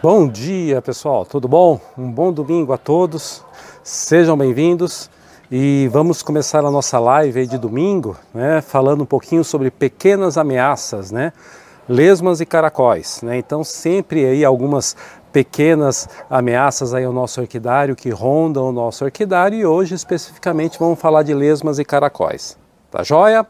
Bom dia, pessoal. Tudo bom? Um bom domingo a todos. Sejam bem-vindos e vamos começar a nossa live de domingo, né, falando um pouquinho sobre pequenas ameaças, né? Lesmas e caracóis, né? Então sempre aí algumas pequenas ameaças aí ao nosso orquidário que rondam o nosso orquidário e hoje especificamente vamos falar de lesmas e caracóis. Tá joia?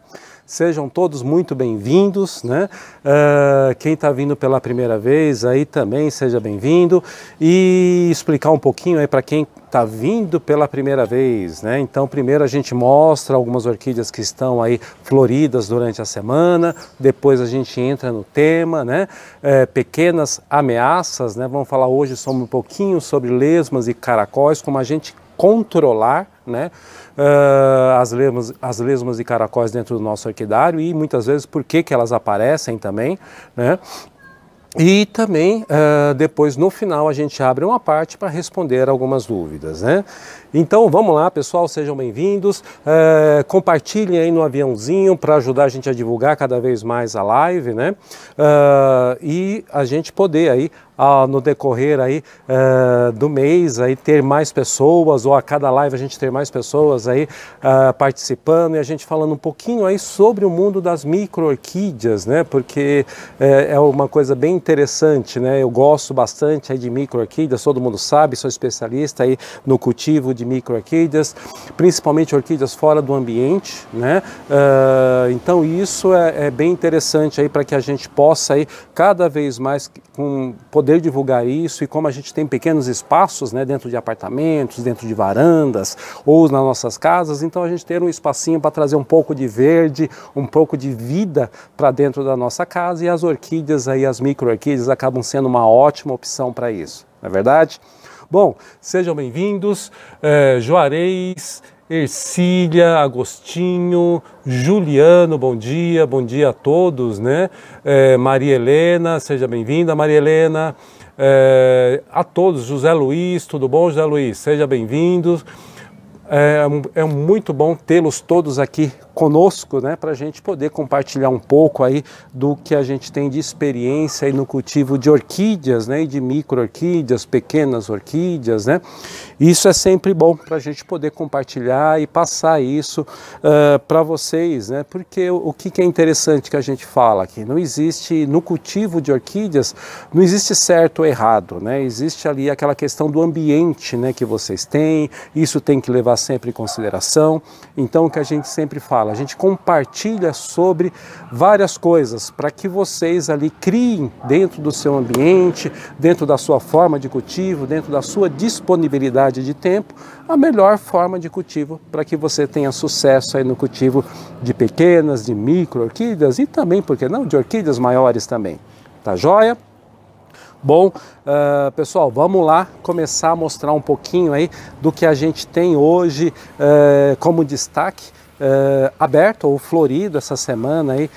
Sejam todos muito bem-vindos, né? Uh, quem está vindo pela primeira vez aí também seja bem-vindo e explicar um pouquinho aí para quem está vindo pela primeira vez, né? Então primeiro a gente mostra algumas orquídeas que estão aí floridas durante a semana, depois a gente entra no tema, né? É, pequenas ameaças, né? Vamos falar hoje sobre um pouquinho sobre lesmas e caracóis, como a gente controlar, né? uh, as, lesmas, as lesmas e caracóis dentro do nosso orquidário e muitas vezes por que, que elas aparecem também, né? E também, uh, depois no final, a gente abre uma parte para responder algumas dúvidas, né? Então vamos lá, pessoal, sejam bem-vindos. É, compartilhem aí no aviãozinho para ajudar a gente a divulgar cada vez mais a live, né? É, e a gente poder aí no decorrer aí uh, do mês aí ter mais pessoas ou a cada live a gente ter mais pessoas aí uh, participando e a gente falando um pouquinho aí sobre o mundo das microorquídeas, né? Porque uh, é uma coisa bem interessante, né? Eu gosto bastante aí de microorquídeas, todo mundo sabe, sou especialista aí no cultivo de orquídeas, principalmente orquídeas fora do ambiente, né? Uh, então isso é, é, bem interessante aí para que a gente possa aí cada vez mais com poder divulgar isso e como a gente tem pequenos espaços, né, dentro de apartamentos, dentro de varandas ou nas nossas casas, então a gente ter um espacinho para trazer um pouco de verde, um pouco de vida para dentro da nossa casa e as orquídeas aí, as orquídeas acabam sendo uma ótima opção para isso, não é verdade? Bom, sejam bem-vindos, é, Juarez, Ercília, Agostinho, Juliano, bom dia, bom dia a todos, né? É, Maria Helena, seja bem-vinda, Maria Helena. É, a todos, José Luiz, tudo bom, José Luiz? Seja bem-vindo. É, é, é muito bom tê-los todos aqui conosco, né, para a gente poder compartilhar um pouco aí do que a gente tem de experiência aí no cultivo de orquídeas, né, e de micro-orquídeas, pequenas orquídeas, né. Isso é sempre bom para a gente poder compartilhar e passar isso uh, para vocês, né, porque o, o que, que é interessante que a gente fala aqui, não existe, no cultivo de orquídeas, não existe certo ou errado, né, existe ali aquela questão do ambiente, né, que vocês têm, isso tem que levar sempre em consideração, então o que a gente sempre fala, fala, a gente compartilha sobre várias coisas para que vocês ali criem dentro do seu ambiente, dentro da sua forma de cultivo, dentro da sua disponibilidade de tempo, a melhor forma de cultivo para que você tenha sucesso aí no cultivo de pequenas, de micro orquídeas e também, por que não, de orquídeas maiores também. Tá joia? Bom, uh, pessoal, vamos lá começar a mostrar um pouquinho aí do que a gente tem hoje uh, como destaque uh, aberto ou florido essa semana aí,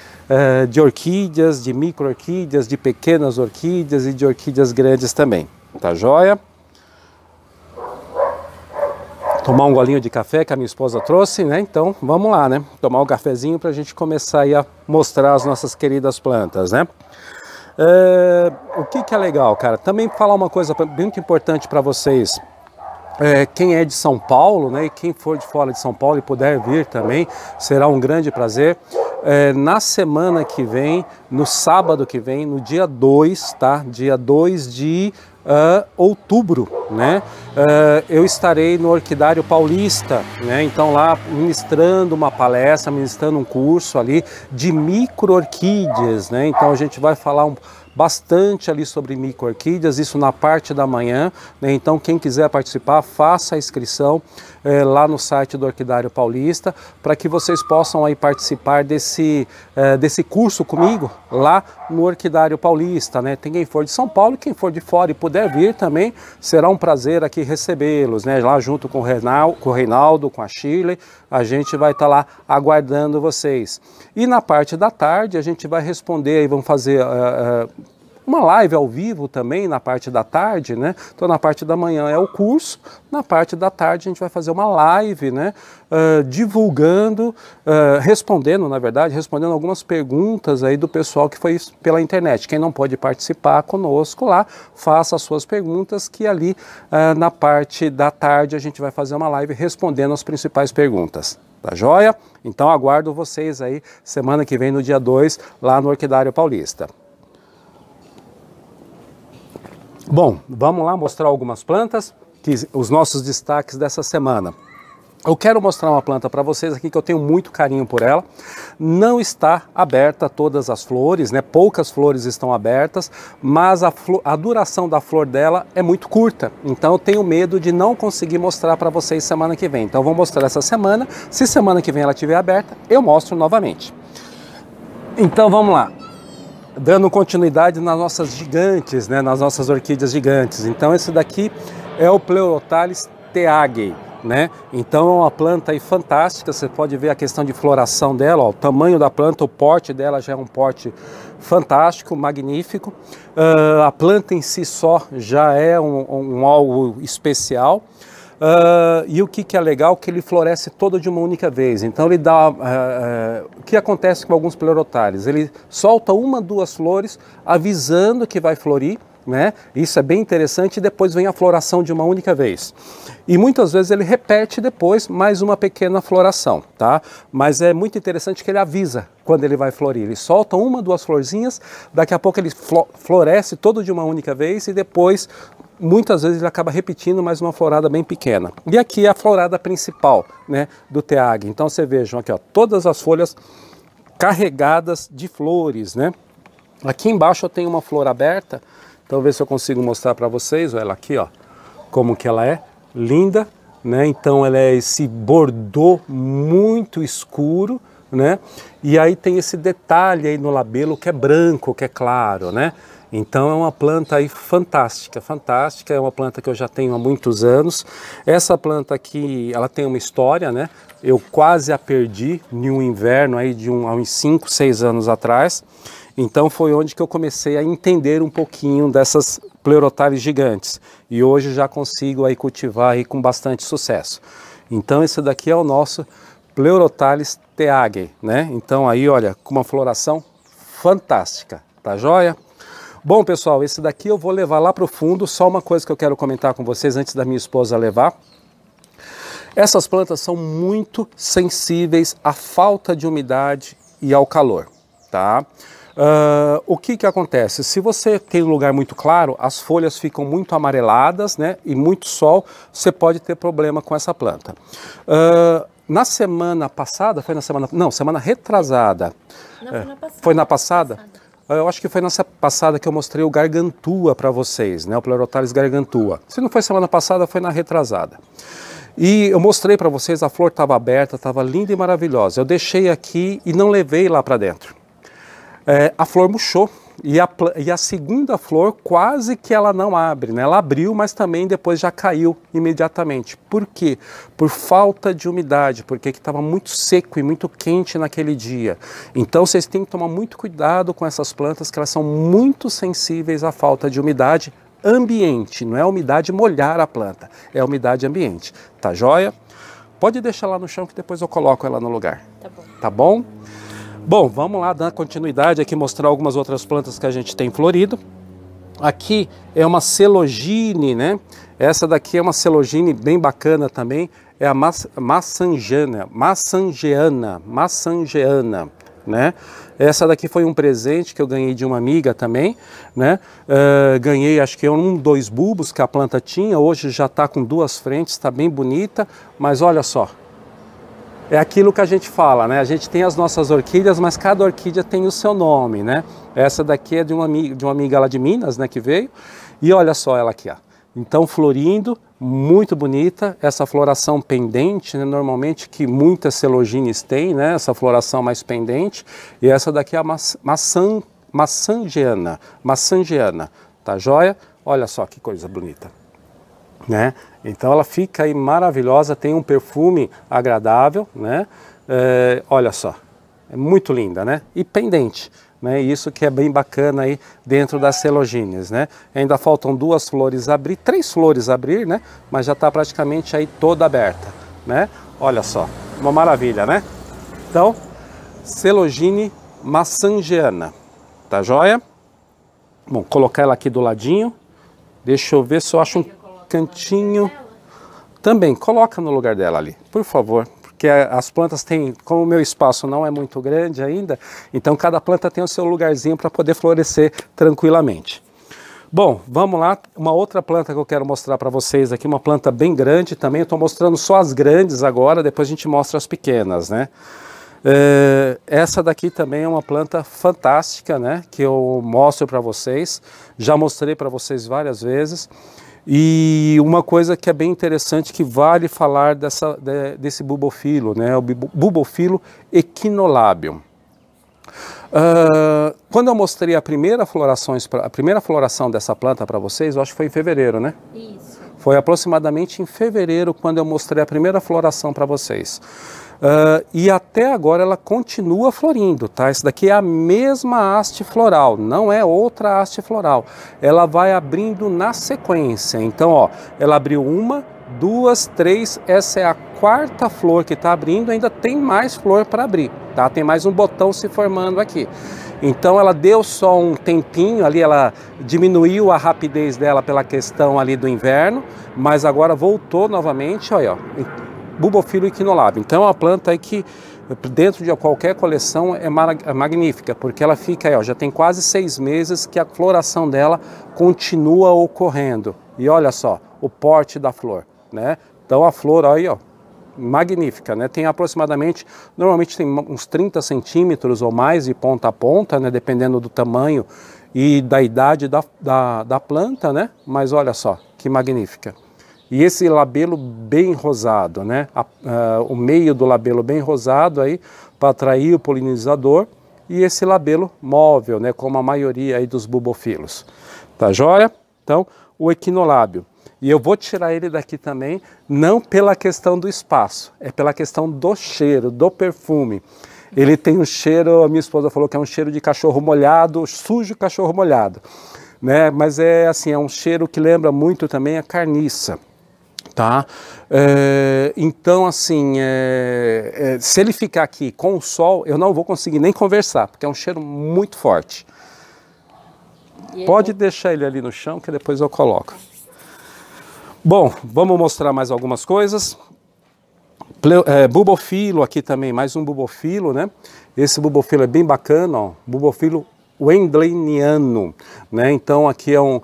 uh, de orquídeas, de micro-orquídeas, de pequenas orquídeas e de orquídeas grandes também. Tá joia? Tomar um golinho de café que a minha esposa trouxe, né? Então vamos lá, né? Tomar um cafezinho para a gente começar aí a mostrar as nossas queridas plantas, né? Uh, o que, que é legal, cara? Também falar uma coisa muito importante para vocês. É, quem é de São Paulo, né, e quem for de fora de São Paulo e puder vir também, será um grande prazer. É, na semana que vem, no sábado que vem, no dia 2, tá? Dia 2 de uh, outubro, né? Uh, eu estarei no Orquidário Paulista, né? Então lá ministrando uma palestra, ministrando um curso ali de orquídeas, né? Então a gente vai falar um bastante ali sobre microorquídeas, isso na parte da manhã. Né? Então, quem quiser participar, faça a inscrição é, lá no site do Orquidário Paulista, para que vocês possam aí participar desse, é, desse curso comigo lá no Orquidário Paulista. Né? Tem quem for de São Paulo, quem for de fora e puder vir também, será um prazer aqui recebê-los. Né? Lá junto com o, Renal, com o Reinaldo, com a Chile, a gente vai estar tá lá aguardando vocês. E na parte da tarde a gente vai responder, aí vamos fazer... Uh, uh, uma live ao vivo também na parte da tarde, né? Então na parte da manhã é o curso, na parte da tarde a gente vai fazer uma live, né? Uh, divulgando, uh, respondendo, na verdade, respondendo algumas perguntas aí do pessoal que foi pela internet. Quem não pode participar conosco lá, faça as suas perguntas que ali uh, na parte da tarde a gente vai fazer uma live respondendo as principais perguntas. Tá joia? Então aguardo vocês aí semana que vem no dia 2 lá no Orquidário Paulista. Bom, vamos lá mostrar algumas plantas, que os nossos destaques dessa semana. Eu quero mostrar uma planta para vocês aqui que eu tenho muito carinho por ela. Não está aberta todas as flores, né? Poucas flores estão abertas, mas a, a duração da flor dela é muito curta. Então eu tenho medo de não conseguir mostrar para vocês semana que vem. Então eu vou mostrar essa semana. Se semana que vem ela estiver aberta, eu mostro novamente. Então vamos lá dando continuidade nas nossas gigantes, né, nas nossas orquídeas gigantes. Então esse daqui é o Pleurotalis teaguei, né? Então é uma planta aí fantástica, você pode ver a questão de floração dela, ó, o tamanho da planta, o porte dela já é um porte fantástico, magnífico. Uh, a planta em si só já é um, um algo especial. Uh, e o que, que é legal que ele floresce todo de uma única vez. Então ele dá. Uh, uh, o que acontece com alguns pleurotales? Ele solta uma, duas flores, avisando que vai florir. Né? Isso é bem interessante e depois vem a floração de uma única vez. E muitas vezes ele repete depois mais uma pequena floração, tá? Mas é muito interessante que ele avisa quando ele vai florir. Ele solta uma, duas florzinhas, daqui a pouco ele floresce todo de uma única vez e depois muitas vezes ele acaba repetindo, mais uma florada bem pequena. E aqui é a florada principal né, do teag. Então você vejam aqui ó, todas as folhas carregadas de flores. Né? Aqui embaixo eu tenho uma flor aberta, então ver se eu consigo mostrar para vocês, olha ela aqui, ó, como que ela é, linda, né? Então ela é esse bordô muito escuro, né? E aí tem esse detalhe aí no labelo que é branco, que é claro, né? Então é uma planta aí fantástica, fantástica, é uma planta que eu já tenho há muitos anos. Essa planta aqui, ela tem uma história, né? Eu quase a perdi em um inverno aí de um, uns 5, 6 anos atrás. Então foi onde que eu comecei a entender um pouquinho dessas pleurotales gigantes. E hoje já consigo aí cultivar aí com bastante sucesso. Então esse daqui é o nosso Pleurotalis teague, né? Então aí, olha, com uma floração fantástica, tá joia? Bom, pessoal, esse daqui eu vou levar lá para o fundo. Só uma coisa que eu quero comentar com vocês antes da minha esposa levar. Essas plantas são muito sensíveis à falta de umidade e ao calor, tá? Uh, o que que acontece? Se você tem um lugar muito claro, as folhas ficam muito amareladas, né? E muito sol, você pode ter problema com essa planta. Uh, na semana passada, foi na semana, não, semana retrasada. Não, foi na passada. É, foi na passada? passada ah, eu acho que foi nessa passada que eu mostrei o Gargantua para vocês, né? o Pleurotalis gargantua. Se não foi semana passada, foi na retrasada. E eu mostrei para vocês, a flor estava aberta, estava linda e maravilhosa. Eu deixei aqui e não levei lá para dentro. É, a flor murchou, e a, e a segunda flor quase que ela não abre, né? Ela abriu, mas também depois já caiu imediatamente. Por quê? Por falta de umidade, porque estava muito seco e muito quente naquele dia. Então vocês têm que tomar muito cuidado com essas plantas, que elas são muito sensíveis à falta de umidade ambiente, não é a umidade molhar a planta, é a umidade ambiente. Tá joia? Pode deixar lá no chão que depois eu coloco ela no lugar. Tá bom? Tá bom? Bom, vamos lá dar continuidade aqui, mostrar algumas outras plantas que a gente tem florido. Aqui é uma celogine, né? Essa daqui é uma celogine bem bacana também, é a ma maçanjana, maçangeana, maçangeana, né? Essa daqui foi um presente que eu ganhei de uma amiga também, né? Uh, ganhei acho que um, dois bulbos que a planta tinha, hoje já está com duas frentes, está bem bonita, mas olha só, é aquilo que a gente fala, né? A gente tem as nossas orquídeas, mas cada orquídea tem o seu nome, né? Essa daqui é de uma, de uma amiga lá de Minas, né, que veio. E olha só ela aqui, ó. Então, florindo, muito bonita, essa floração pendente, né, normalmente que muitas celogines têm, né, essa floração mais pendente, e essa daqui é a maçã, maçangiana, maçangiana, tá joia? Olha só que coisa bonita né? Então ela fica aí maravilhosa, tem um perfume agradável, né? É, olha só, é muito linda, né? E pendente, né? Isso que é bem bacana aí dentro das celogíneas, né? Ainda faltam duas flores abrir, três flores abrir, né? Mas já está praticamente aí toda aberta, né? Olha só, uma maravilha, né? Então, celogine massangiana, tá joia? Bom, colocar ela aqui do ladinho. Deixa eu ver se eu acho um cantinho. Também coloca no lugar dela ali, por favor, porque as plantas têm, como o meu espaço não é muito grande ainda, então cada planta tem o seu lugarzinho para poder florescer tranquilamente. Bom, vamos lá, uma outra planta que eu quero mostrar para vocês aqui, uma planta bem grande também, estou mostrando só as grandes agora, depois a gente mostra as pequenas, né? É, essa daqui também é uma planta fantástica, né? Que eu mostro para vocês, já mostrei para vocês várias vezes. E uma coisa que é bem interessante que vale falar dessa, de, desse bubofilo, né? o bubofilo equinolábio. Uh, ah, quando eu mostrei a primeira, florações, a primeira floração dessa planta para vocês, eu acho que foi em fevereiro, né? Isso. Foi aproximadamente em fevereiro quando eu mostrei a primeira floração para vocês. Uh, e até agora ela continua florindo, tá? Isso daqui é a mesma haste floral, não é outra haste floral. Ela vai abrindo na sequência. Então, ó, ela abriu uma, duas, três. Essa é a quarta flor que está abrindo. Ainda tem mais flor para abrir, tá? Tem mais um botão se formando aqui. Então ela deu só um tempinho ali, ela diminuiu a rapidez dela pela questão ali do inverno, mas agora voltou novamente, olha, ó e equinolab. Então é uma planta aí que dentro de qualquer coleção é, é magnífica, porque ela fica aí, ó, já tem quase seis meses que a floração dela continua ocorrendo. E olha só, o porte da flor, né? Então a flor aí, ó, magnífica, né? Tem aproximadamente, normalmente tem uns 30 centímetros ou mais de ponta a ponta, né? Dependendo do tamanho e da idade da, da, da planta, né? Mas olha só, que magnífica. E esse labelo bem rosado, né? A, a, o meio do labelo bem rosado aí para atrair o polinizador e esse labelo móvel, né? Como a maioria aí dos bubofilos. Tá joia? Então, o equinolábio. E eu vou tirar ele daqui também, não pela questão do espaço, é pela questão do cheiro, do perfume. Ele tem um cheiro, a minha esposa falou que é um cheiro de cachorro molhado, sujo cachorro molhado. Né? Mas é assim, é um cheiro que lembra muito também a carniça tá? É, então, assim, é, é, se ele ficar aqui com o sol, eu não vou conseguir nem conversar, porque é um cheiro muito forte. E Pode deixar ele ali no chão, que depois eu coloco. Bom, vamos mostrar mais algumas coisas. Pleu, é, bubofilo aqui também, mais um bubofilo, né? Esse bubofilo é bem bacana, ó. Bubofilo Wendleniano. Né? Então aqui é um, uh,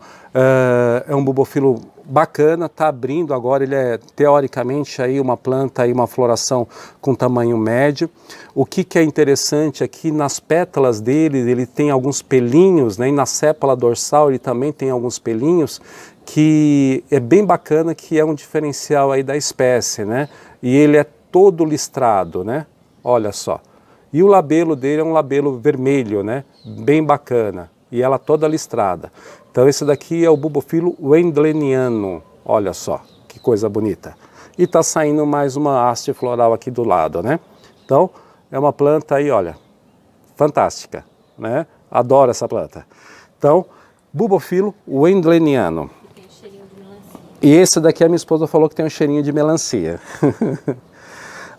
é um bubofilo bacana, Tá abrindo agora, ele é teoricamente aí uma planta e uma floração com tamanho médio. O que, que é interessante aqui é nas pétalas dele, ele tem alguns pelinhos, né? e na sépala dorsal ele também tem alguns pelinhos, que é bem bacana, que é um diferencial aí da espécie, né? E ele é todo listrado, né? Olha só. E o labelo dele é um labelo vermelho, né? Bem bacana. E ela toda listrada. Então esse daqui é o bubofilo wendleniano. Olha só, que coisa bonita. E está saindo mais uma haste floral aqui do lado, né? Então, é uma planta aí, olha, fantástica, né? Adoro essa planta. Então, bubofilo wendleniano. E esse daqui a minha esposa falou que tem um cheirinho de melancia.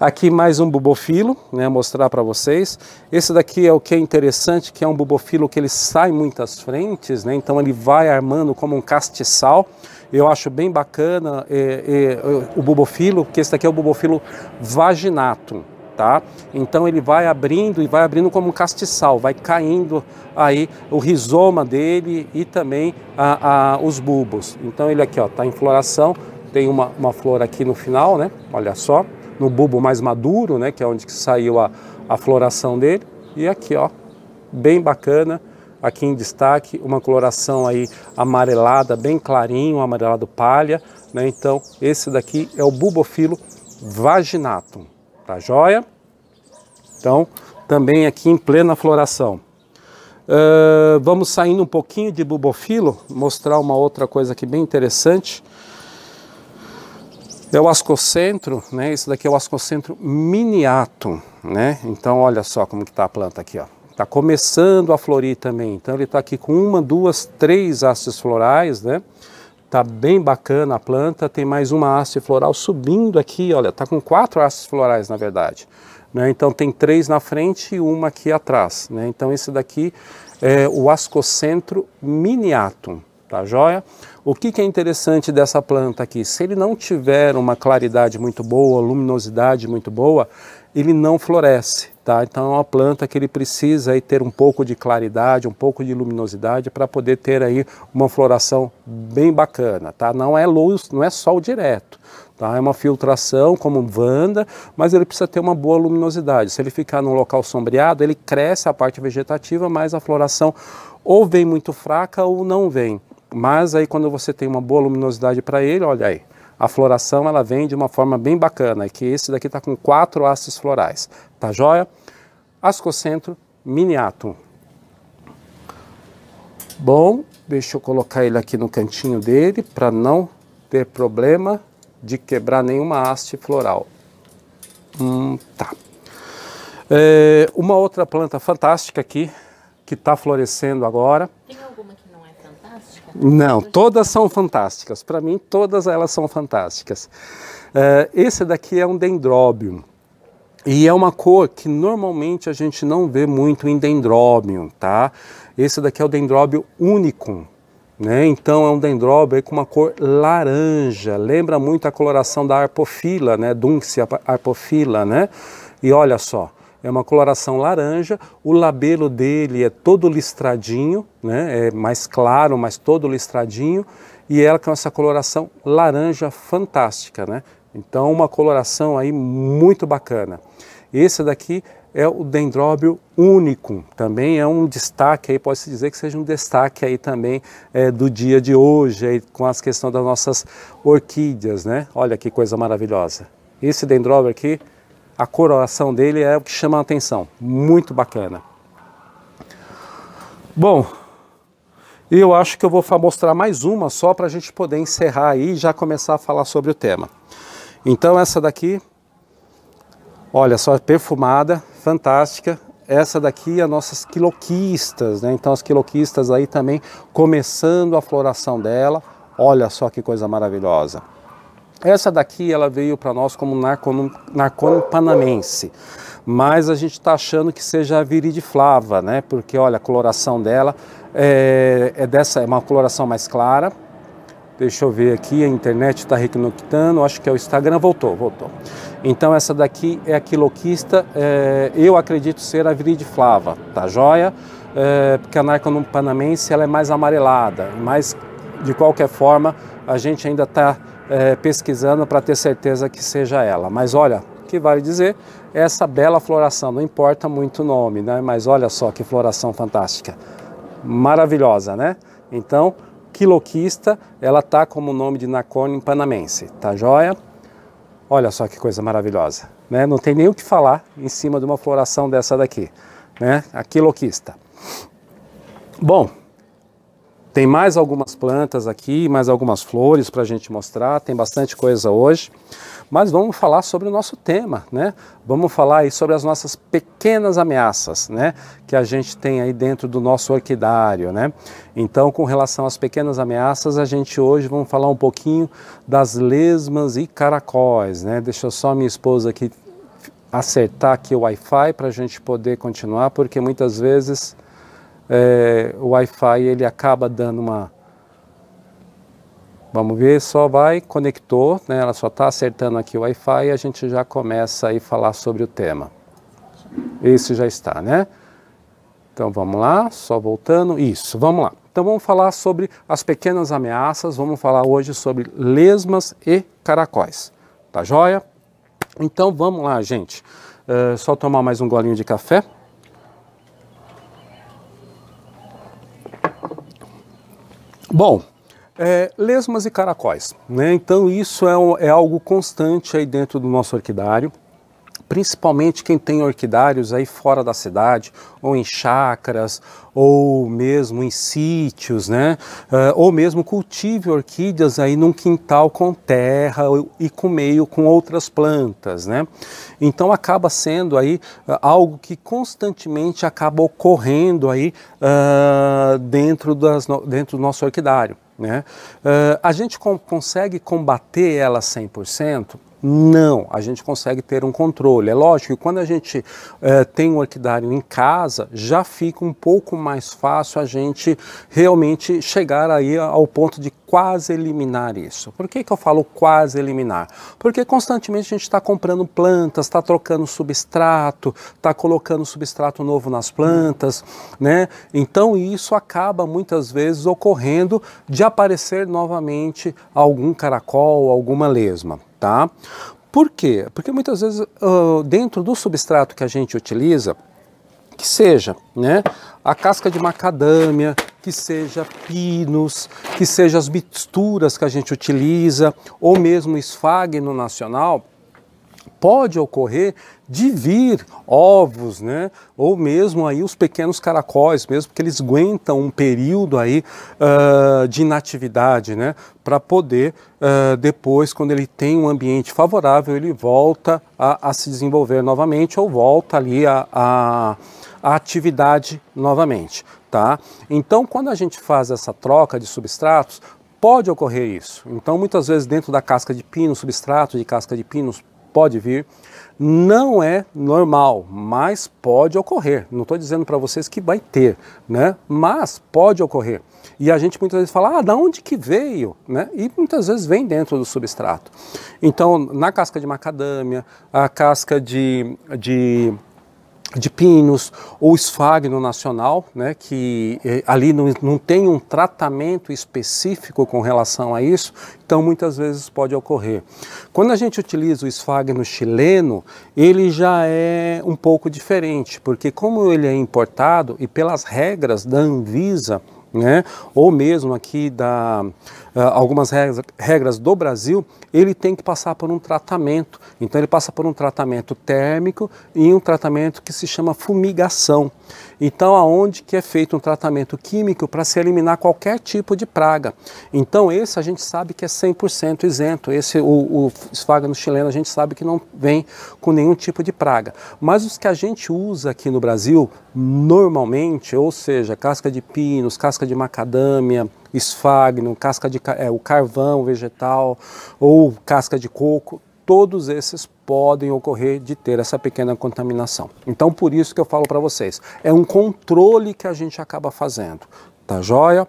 Aqui mais um bubofilo, né, mostrar para vocês. Esse daqui é o que é interessante, que é um bubofilo que ele sai muitas frentes, né, então ele vai armando como um castiçal. Eu acho bem bacana é, é, o bubofilo, porque esse daqui é o bubofilo vaginato. Tá? Então ele vai abrindo e vai abrindo como um castiçal, vai caindo aí o rizoma dele e também a, a, os bulbos. Então ele aqui ó, tá em floração, tem uma, uma flor aqui no final, né? Olha só, no bulbo mais maduro, né, que é onde que saiu a, a floração dele. E aqui, ó, bem bacana, aqui em destaque, uma coloração aí amarelada, bem clarinho, amarelado palha. Né? Então, esse daqui é o bulbofilo vaginatum, tá joia? Então, também aqui em plena floração. Uh, vamos saindo um pouquinho de bulbofilo, mostrar uma outra coisa aqui bem interessante. É o ascocentro, né? Esse daqui é o ascocentro miniato, né? Então olha só como que tá a planta aqui, ó. Tá começando a florir também. Então ele tá aqui com uma, duas, três hastes florais, né? Tá bem bacana a planta. Tem mais uma haste floral subindo aqui, olha. Tá com quatro hastes florais, na verdade. Né? Então tem três na frente e uma aqui atrás, né? Então esse daqui é o ascocentro miniato, tá joia? O que, que, é interessante dessa planta aqui? Se ele não tiver uma claridade muito boa, luminosidade muito boa, ele não floresce, tá? Então é uma planta que ele precisa aí ter um pouco de claridade, um pouco de luminosidade para poder ter aí uma floração bem bacana, tá? Não é luz, não é sol direto, tá? É uma filtração como um vanda, mas ele precisa ter uma boa luminosidade. Se ele ficar num local sombreado, ele cresce a parte vegetativa, mas a floração ou vem muito fraca ou não vem. Mas aí quando você tem uma boa luminosidade para ele, olha aí, a floração ela vem de uma forma bem bacana, que esse daqui está com quatro hastes florais, tá joia? Ascocentro miniato. Bom, deixa eu colocar ele aqui no cantinho dele para não ter problema de quebrar nenhuma haste floral. Hum, tá. É, uma outra planta fantástica aqui, que está florescendo agora, não, todas são fantásticas. Para mim, todas elas são fantásticas. Uh, esse daqui é um dendróbio. E é uma cor que normalmente a gente não vê muito em dendróbio, tá? Esse daqui é o dendróbio único, né? Então é um dendróbio com uma cor laranja, lembra muito a coloração da arpofila, né? Duncia arpofila, né? E olha só, é uma coloração laranja, o labelo dele é todo listradinho, né? é mais claro, mas todo listradinho, e ela com essa coloração laranja fantástica. Né? Então uma coloração aí muito bacana. Esse daqui é o dendróbio único, também é um destaque aí, pode-se dizer que seja um destaque aí também é, do dia de hoje, aí, com as questões das nossas orquídeas, né? Olha que coisa maravilhosa. Esse dendróbio aqui a coroação dele é o que chama a atenção. Muito bacana. Bom, eu acho que eu vou mostrar mais uma só para a gente poder encerrar aí e já começar a falar sobre o tema. Então essa daqui, olha só, perfumada, fantástica. Essa daqui é nossas quiloquistas, né? Então as quiloquistas aí também começando a floração dela. Olha só que coisa maravilhosa. Essa daqui ela veio para nós como narcônio, panamense, mas a gente está achando que seja a viridiflava, né? Porque olha, a coloração dela é, é dessa, é uma coloração mais clara. Deixa eu ver aqui, a internet está reconectando, acho que é o Instagram, voltou, voltou. Então essa daqui é a quiloquista, é, eu acredito ser a viridiflava, tá joia? É, porque a narcônio panamense ela é mais amarelada, mas de qualquer forma a gente ainda está é, pesquisando para ter certeza que seja ela. Mas olha, que vale dizer, essa bela floração, não importa muito o nome, né? mas olha só que floração fantástica. Maravilhosa, né? Então, quiloquista, ela tá como o nome de Nacone panamense, tá joia? Olha só que coisa maravilhosa, né? Não tem nem o que falar em cima de uma floração dessa daqui, né? A quiloquista. Bom, tem mais algumas plantas aqui, mais algumas flores para a gente mostrar, tem bastante coisa hoje. Mas vamos falar sobre o nosso tema, né? Vamos falar aí sobre as nossas pequenas ameaças, né? Que a gente tem aí dentro do nosso orquidário, né? Então, com relação às pequenas ameaças, a gente hoje vamos falar um pouquinho das lesmas e caracóis, né? Deixa eu só minha esposa aqui acertar aqui o Wi-Fi para a gente poder continuar, porque muitas vezes é, o Wi-Fi ele acaba dando uma. Vamos ver, só vai, conectou, né? ela só está acertando aqui o Wi-Fi e a gente já começa aí falar sobre o tema. Esse já está, né? Então vamos lá, só voltando. Isso, vamos lá. Então vamos falar sobre as pequenas ameaças, vamos falar hoje sobre lesmas e caracóis. Tá joia? Então vamos lá, gente. Uh, só tomar mais um golinho de café. Bom, é, lesmas e caracóis. Né? Então, isso é, um, é algo constante aí dentro do nosso orquidário principalmente quem tem orquidários aí fora da cidade, ou em chácaras, ou mesmo em sítios, né? Uh, ou mesmo cultive orquídeas aí num quintal com terra e com meio com outras plantas, né? Então acaba sendo aí ah, algo que constantemente acaba ocorrendo aí uh, dentro, das, dentro do nosso orquidário. Né? Uh, a gente com, consegue combater ela 100%? Não, a gente consegue ter um controle. É lógico que quando a gente eh, tem um orquidário em casa, já fica um pouco mais fácil a gente realmente chegar aí ao ponto de quase eliminar isso. Por que, que eu falo quase eliminar? Porque constantemente a gente está comprando plantas, está trocando substrato, está colocando substrato novo nas plantas, né? Então isso acaba muitas vezes ocorrendo de aparecer novamente algum caracol, alguma lesma tá? Por quê? Porque muitas vezes uh, dentro do substrato que a gente utiliza, que seja né, a casca de macadâmia, que seja pinos, que seja as misturas que a gente utiliza, ou mesmo esfagno nacional, pode ocorrer de vir ovos, né? Ou mesmo aí os pequenos caracóis, mesmo que eles aguentam um período aí uh, de inatividade, né? Para poder uh, depois, quando ele tem um ambiente favorável, ele volta a, a se desenvolver novamente ou volta ali a, a, a atividade novamente, tá? Então, quando a gente faz essa troca de substratos, pode ocorrer isso. Então, muitas vezes dentro da casca de pino, substrato de casca de pinos pode vir não é normal, mas pode ocorrer. Não estou dizendo para vocês que vai ter, né? Mas pode ocorrer. E a gente muitas vezes fala, ah, da onde que veio, né? E muitas vezes vem dentro do substrato. Então, na casca de macadâmia, a casca de, de de pinos ou esfagno nacional, né, que eh, ali não, não tem um tratamento específico com relação a isso, então muitas vezes pode ocorrer. Quando a gente utiliza o esfagno chileno, ele já é um pouco diferente, porque como ele é importado e pelas regras da Anvisa, né, ou mesmo aqui da ah, algumas regras, regras do Brasil, ele tem que passar por um tratamento. Então ele passa por um tratamento térmico e um tratamento que se chama fumigação. Então aonde que é feito um tratamento químico para se eliminar qualquer tipo de praga. Então esse a gente sabe que é 100% isento. Esse o, o esfágano chileno a gente sabe que não vem com nenhum tipo de praga. Mas os que a gente usa aqui no Brasil normalmente, ou seja, casca de pinos, casca de macadâmia, esfagno, casca de é, o carvão vegetal ou casca de coco, todos esses podem ocorrer de ter essa pequena contaminação. Então por isso que eu falo para vocês, é um controle que a gente acaba fazendo, tá joia?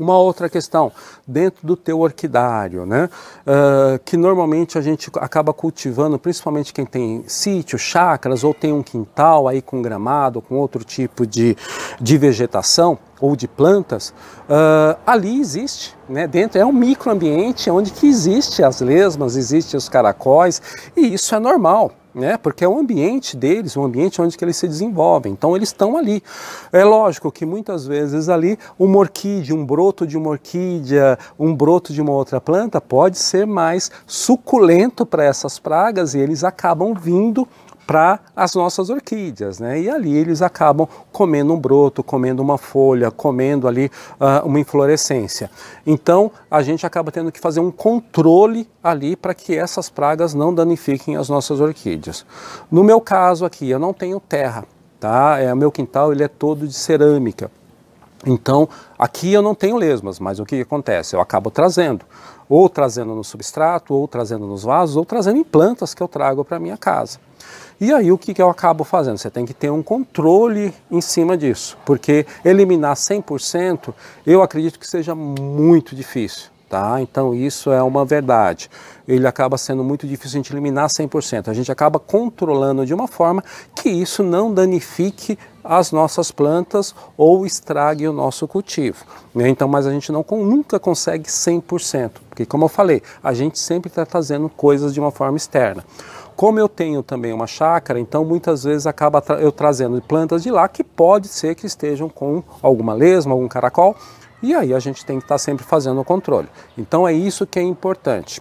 Uma outra questão, dentro do teu orquidário, né? Uh, que normalmente a gente acaba cultivando, principalmente quem tem sítio, chacras ou tem um quintal aí com gramado, com outro tipo de, de vegetação, ou de plantas, uh, ali existe, né? Dentro é um microambiente onde que existe as lesmas, existem os caracóis e isso é normal. Né, porque é o ambiente deles, o ambiente onde que eles se desenvolvem. Então eles estão ali. É lógico que muitas vezes ali uma orquídea, um broto de uma orquídea, um broto de uma outra planta pode ser mais suculento para essas pragas e eles acabam vindo para as nossas orquídeas, né? E ali eles acabam comendo um broto, comendo uma folha, comendo ali uh, uma inflorescência. Então a gente acaba tendo que fazer um controle ali para que essas pragas não danifiquem as nossas orquídeas. No meu caso aqui, eu não tenho terra, tá? É, meu quintal ele é todo de cerâmica. Então, aqui eu não tenho lesmas, mas o que acontece? Eu acabo trazendo, ou trazendo no substrato, ou trazendo nos vasos, ou trazendo em plantas que eu trago para minha casa. E aí o que, eu acabo fazendo? Você tem que ter um controle em cima disso, porque eliminar 100% eu acredito que seja muito difícil. Tá? Então isso é uma verdade. Ele acaba sendo muito difícil a gente eliminar 100%. A gente acaba controlando de uma forma que isso não danifique as nossas plantas ou estrague o nosso cultivo. Né? Então, mas a gente não nunca consegue 100%, porque como eu falei, a gente sempre está fazendo coisas de uma forma externa. Como eu tenho também uma chácara, então muitas vezes acaba tra eu trazendo plantas de lá que pode ser que estejam com alguma lesma, algum caracol, e aí a gente tem que estar tá sempre fazendo o controle. Então é isso que é importante.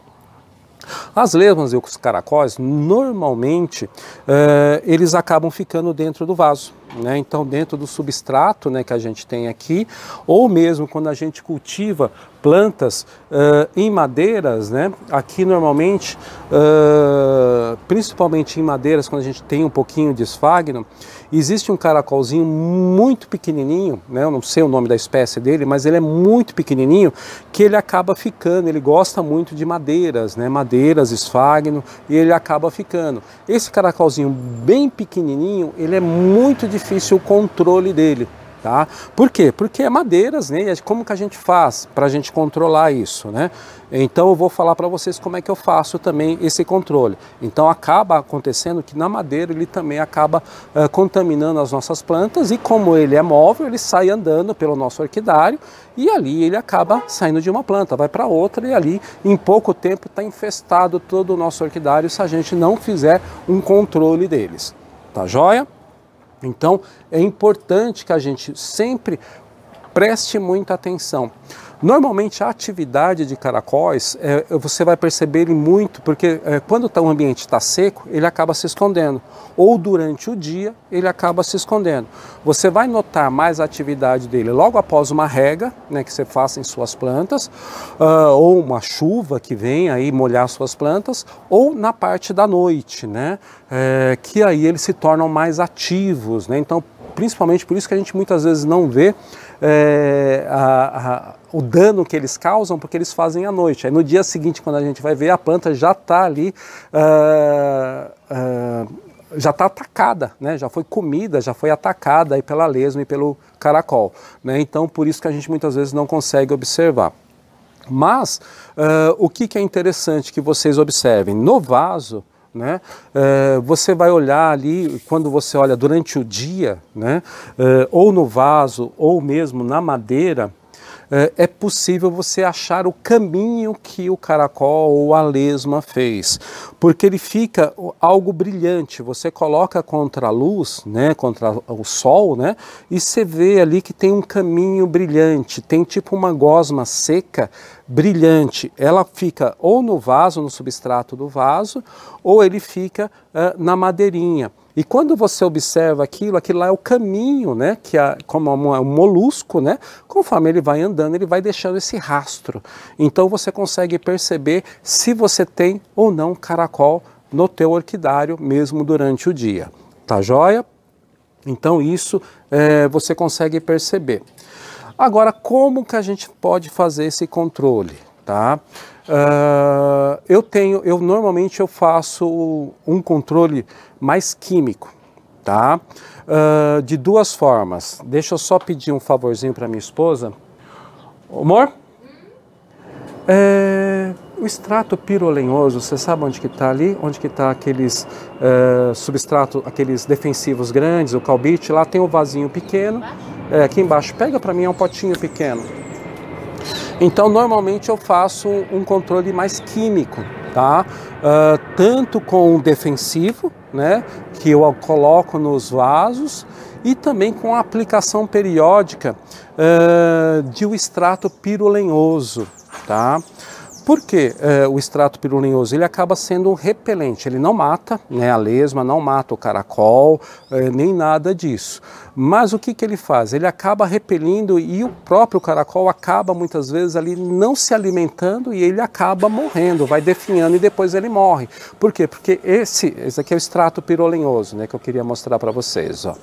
As lesmas e os caracóis, normalmente, eh, eles acabam ficando dentro do vaso. Né? Então, dentro do substrato né, que a gente tem aqui, ou mesmo quando a gente cultiva plantas eh, em madeiras, né? aqui normalmente, eh, principalmente em madeiras, quando a gente tem um pouquinho de esfagno, Existe um caracolzinho muito pequenininho, né? eu não sei o nome da espécie dele, mas ele é muito pequenininho que ele acaba ficando, ele gosta muito de madeiras, né? madeiras, esfagno, e ele acaba ficando. Esse caracolzinho bem pequenininho, ele é muito difícil o controle dele. Tá? Por quê? Porque é madeiras, né? E é como que a gente faz para a gente controlar isso, né? Então eu vou falar para vocês como é que eu faço também esse controle. Então acaba acontecendo que na madeira ele também acaba uh, contaminando as nossas plantas e como ele é móvel, ele sai andando pelo nosso orquidário e ali ele acaba saindo de uma planta, vai para outra e ali em pouco tempo está infestado todo o nosso orquidário se a gente não fizer um controle deles. Tá joia? Então é importante que a gente sempre preste muita atenção. Normalmente a atividade de caracóis é, você vai perceber ele muito, porque é, quando tá, o ambiente está seco, ele acaba se escondendo. Ou durante o dia ele acaba se escondendo. Você vai notar mais a atividade dele logo após uma rega, né, que você faça em suas plantas, uh, ou uma chuva que vem aí molhar suas plantas, ou na parte da noite, né, é, que aí eles se tornam mais ativos. Né? Então principalmente por isso que a gente muitas vezes não vê é, a, a, o dano que eles causam, porque eles fazem à noite. Aí no dia seguinte, quando a gente vai ver, a planta já está ali. Uh, uh, já está atacada, né? já foi comida, já foi atacada aí pela lesma e pelo caracol. Né? Então, por isso que a gente muitas vezes não consegue observar. Mas, uh, o que, que é interessante que vocês observem? No vaso, né? Uh, você vai olhar ali, quando você olha durante o dia, né? Uh, ou no vaso, ou mesmo na madeira, é, é possível você achar o caminho que o caracol ou a lesma fez, porque ele fica algo brilhante. Você coloca contra a luz, né, contra o sol, né, e você vê ali que tem um caminho brilhante, tem tipo uma gosma seca brilhante. Ela fica ou no vaso, no substrato do vaso, ou ele fica uh, na madeirinha. E quando você observa aquilo, aquilo lá é o caminho, né? Que é como um molusco, né? Conforme ele vai andando, ele vai deixando esse rastro. Então você consegue perceber se você tem ou não caracol no teu orquidário mesmo durante o dia. Tá joia? Então isso é, você consegue perceber. Agora, como que a gente pode fazer esse controle, tá? Uh, eu tenho, eu normalmente eu faço um controle mais químico, tá? Uh, de duas formas. Deixa eu só pedir um favorzinho para minha esposa. Amor? É, o extrato pirolenhoso, você sabe onde que está ali? Onde que está aqueles é, substrato, aqueles defensivos grandes, o calbite, lá tem o um vasinho pequeno. É, aqui embaixo, pega para mim, é um potinho pequeno. Então, normalmente eu faço um controle mais químico, tá? Uh, tanto com o defensivo, né, que eu coloco nos vasos, e também com a aplicação periódica uh, de um extrato pirulenhoso, tá? Por que eh, o extrato pirulinhoso? Ele acaba sendo um repelente, ele não mata né, a lesma, não mata o caracol, eh, nem nada disso. Mas o que, que ele faz? Ele acaba repelindo e o próprio caracol acaba muitas vezes ali não se alimentando e ele acaba morrendo, vai definhando e depois ele morre. Por quê? Porque esse, esse aqui é o extrato pirulinhoso né, que eu queria mostrar para vocês. Ó.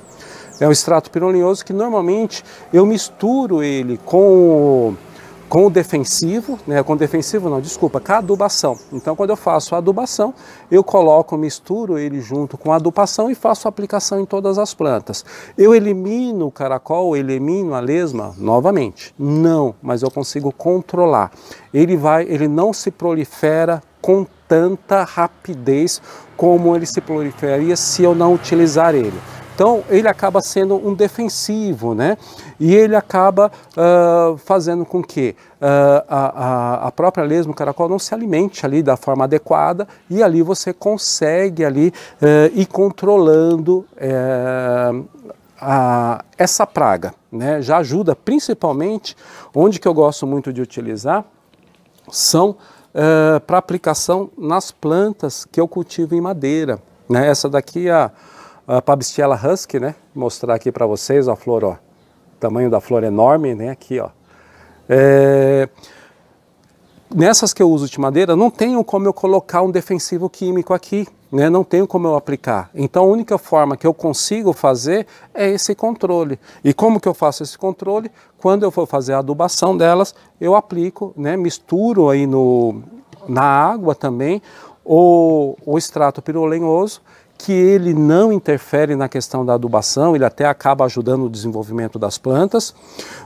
É um extrato pirulinhoso que normalmente eu misturo ele com... O com o defensivo, né, com o defensivo não, desculpa, com a adubação. Então, quando eu faço a adubação, eu coloco, misturo ele junto com a adubação e faço a aplicação em todas as plantas. Eu elimino o caracol, elimino a lesma novamente? Não, mas eu consigo controlar. Ele vai, ele não se prolifera com tanta rapidez como ele se proliferaria se eu não utilizar ele. Então ele acaba sendo um defensivo, né? E ele acaba uh, fazendo com que uh, a, a, própria lesma, o caracol, não se alimente ali da forma adequada e ali você consegue ali uh, ir controlando eh, a, essa praga, né? Já ajuda principalmente, onde que eu gosto muito de utilizar, são eh, para aplicação nas plantas que eu cultivo em madeira. Né? Essa daqui é a a Pabstella Husky, né? Vou mostrar aqui para vocês a flor, ó. tamanho da flor enorme, né? Aqui, ó. É... Nessas que eu uso de madeira, não tenho como eu colocar um defensivo químico aqui, né? Não tenho como eu aplicar. Então, a única forma que eu consigo fazer é esse controle. E como que eu faço esse controle? Quando eu for fazer a adubação delas, eu aplico, né? Misturo aí no, na água também o, o extrato pirolenhoso que ele não interfere na questão da adubação, ele até acaba ajudando o desenvolvimento das plantas,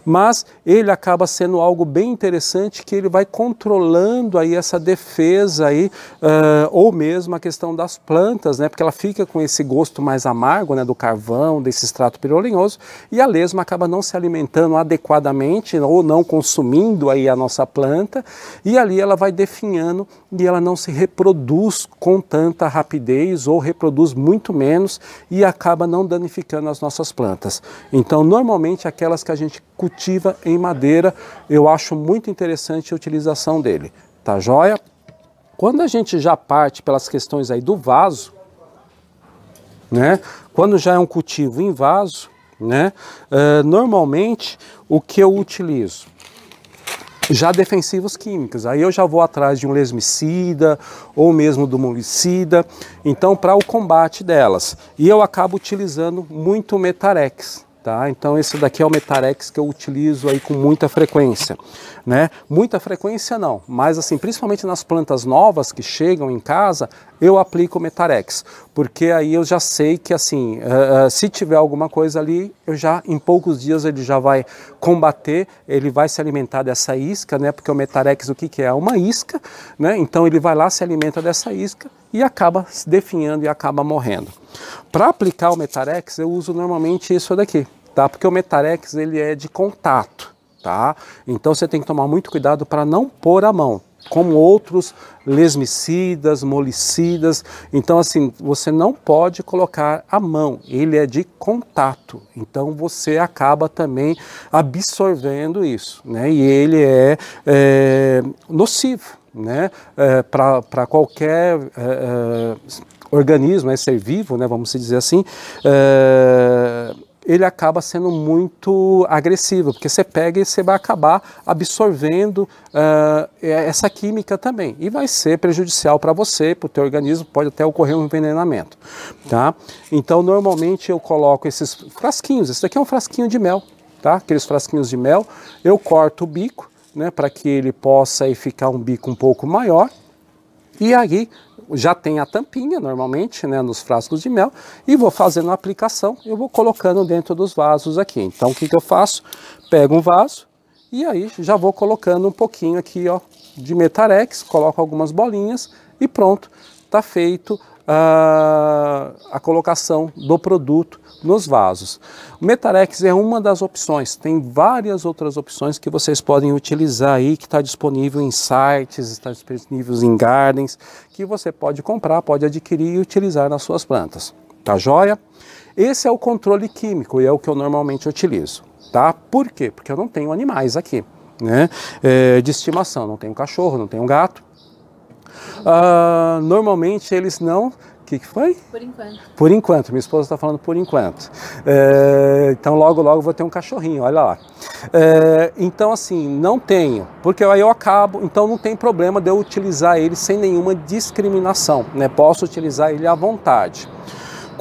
mas ele acaba sendo algo bem interessante que ele vai controlando aí essa defesa aí, uh, ou mesmo a questão das plantas, né, porque ela fica com esse gosto mais amargo, né, do carvão, desse extrato pirolinhoso, e a lesma acaba não se alimentando adequadamente ou não consumindo aí a nossa planta, e ali ela vai definhando e ela não se reproduz com tanta rapidez ou reproduz produz muito menos e acaba não danificando as nossas plantas. Então, normalmente aquelas que a gente cultiva em madeira, eu acho muito interessante a utilização dele. Tá joia? Quando a gente já parte pelas questões aí do vaso, né? Quando já é um cultivo em vaso, né? Uh, normalmente o que eu utilizo? já defensivos químicos. Aí eu já vou atrás de um lesmicida ou mesmo do mulicida, então para o combate delas. E eu acabo utilizando muito Metarex. Tá? Então esse daqui é o Metarex que eu utilizo aí com muita frequência, né? Muita frequência não, mas assim, principalmente nas plantas novas que chegam em casa, eu aplico o Metarex, porque aí eu já sei que assim, uh, se tiver alguma coisa ali, eu já em poucos dias ele já vai combater, ele vai se alimentar dessa isca, né? Porque o Metarex o que, que é? É uma isca, né? Então ele vai lá, se alimenta dessa isca e acaba se definhando e acaba morrendo. Para aplicar o Metarex, eu uso normalmente isso daqui, tá? Porque o Metarex ele é de contato. Tá? Então você tem que tomar muito cuidado para não pôr a mão, como outros lesmicidas, molicidas. Então, assim, você não pode colocar a mão, ele é de contato. Então, você acaba também absorvendo isso, né? E ele é, é nocivo, né? É, Para qualquer. É, é, organismo, é ser vivo, né, vamos dizer assim, é, ele acaba sendo muito agressivo, porque você pega e você vai acabar absorvendo uh, essa química também. E vai ser prejudicial para você, para o teu organismo, pode até ocorrer um envenenamento. Tá? Então, normalmente eu coloco esses frasquinhos, esse daqui é um frasquinho de mel, tá? aqueles frasquinhos de mel, eu corto o bico, né, para que ele possa aí, ficar um bico um pouco maior, e aí já tem a tampinha normalmente, né, nos frascos de mel, e vou fazendo a aplicação, eu vou colocando dentro dos vasos aqui. Então o que, que eu faço? Pego um vaso e aí já vou colocando um pouquinho aqui ó, de Metarex, coloco algumas bolinhas e pronto, está feito a, ah, a colocação do produto nos vasos. O Metarex é uma das opções, tem várias outras opções que vocês podem utilizar aí, que está disponível em sites, está disponível em gardens, que você pode comprar, pode adquirir e utilizar nas suas plantas. Tá joia? Esse é o controle químico e é o que eu normalmente utilizo, tá? Por quê? Porque eu não tenho animais aqui, né? É, de estimação, não tenho cachorro, não tenho gato, Uh, normalmente eles não que, que foi? Por enquanto. Por enquanto, minha esposa está falando por enquanto. É, então logo, logo vou ter um cachorrinho, olha lá. É, então assim, não tenho, porque aí eu acabo, então não tem problema de eu utilizar ele sem nenhuma discriminação, né? Posso utilizar ele à vontade.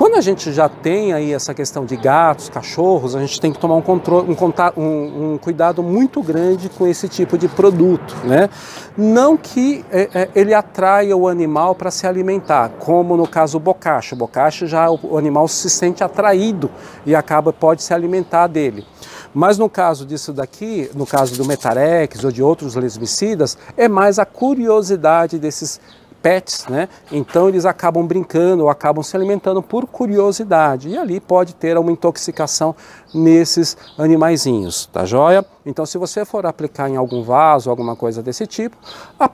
Quando a gente já tem aí essa questão de gatos, cachorros, a gente tem que tomar um, controle, um, um, um cuidado muito grande com esse tipo de produto, né? Não que é, é ele atraia o animal para se alimentar, como no caso o bocacho. O bocacho já o animal se sente atraído e acaba pode se alimentar dele. Mas no caso disso daqui, no caso do metarex ou de outros lesmicidas, é mais a curiosidade desses pets, né? Então eles acabam brincando ou acabam se alimentando por curiosidade e ali pode ter uma intoxicação nesses animaizinhos, tá joia? Então se você for aplicar em algum vaso, alguma coisa desse tipo,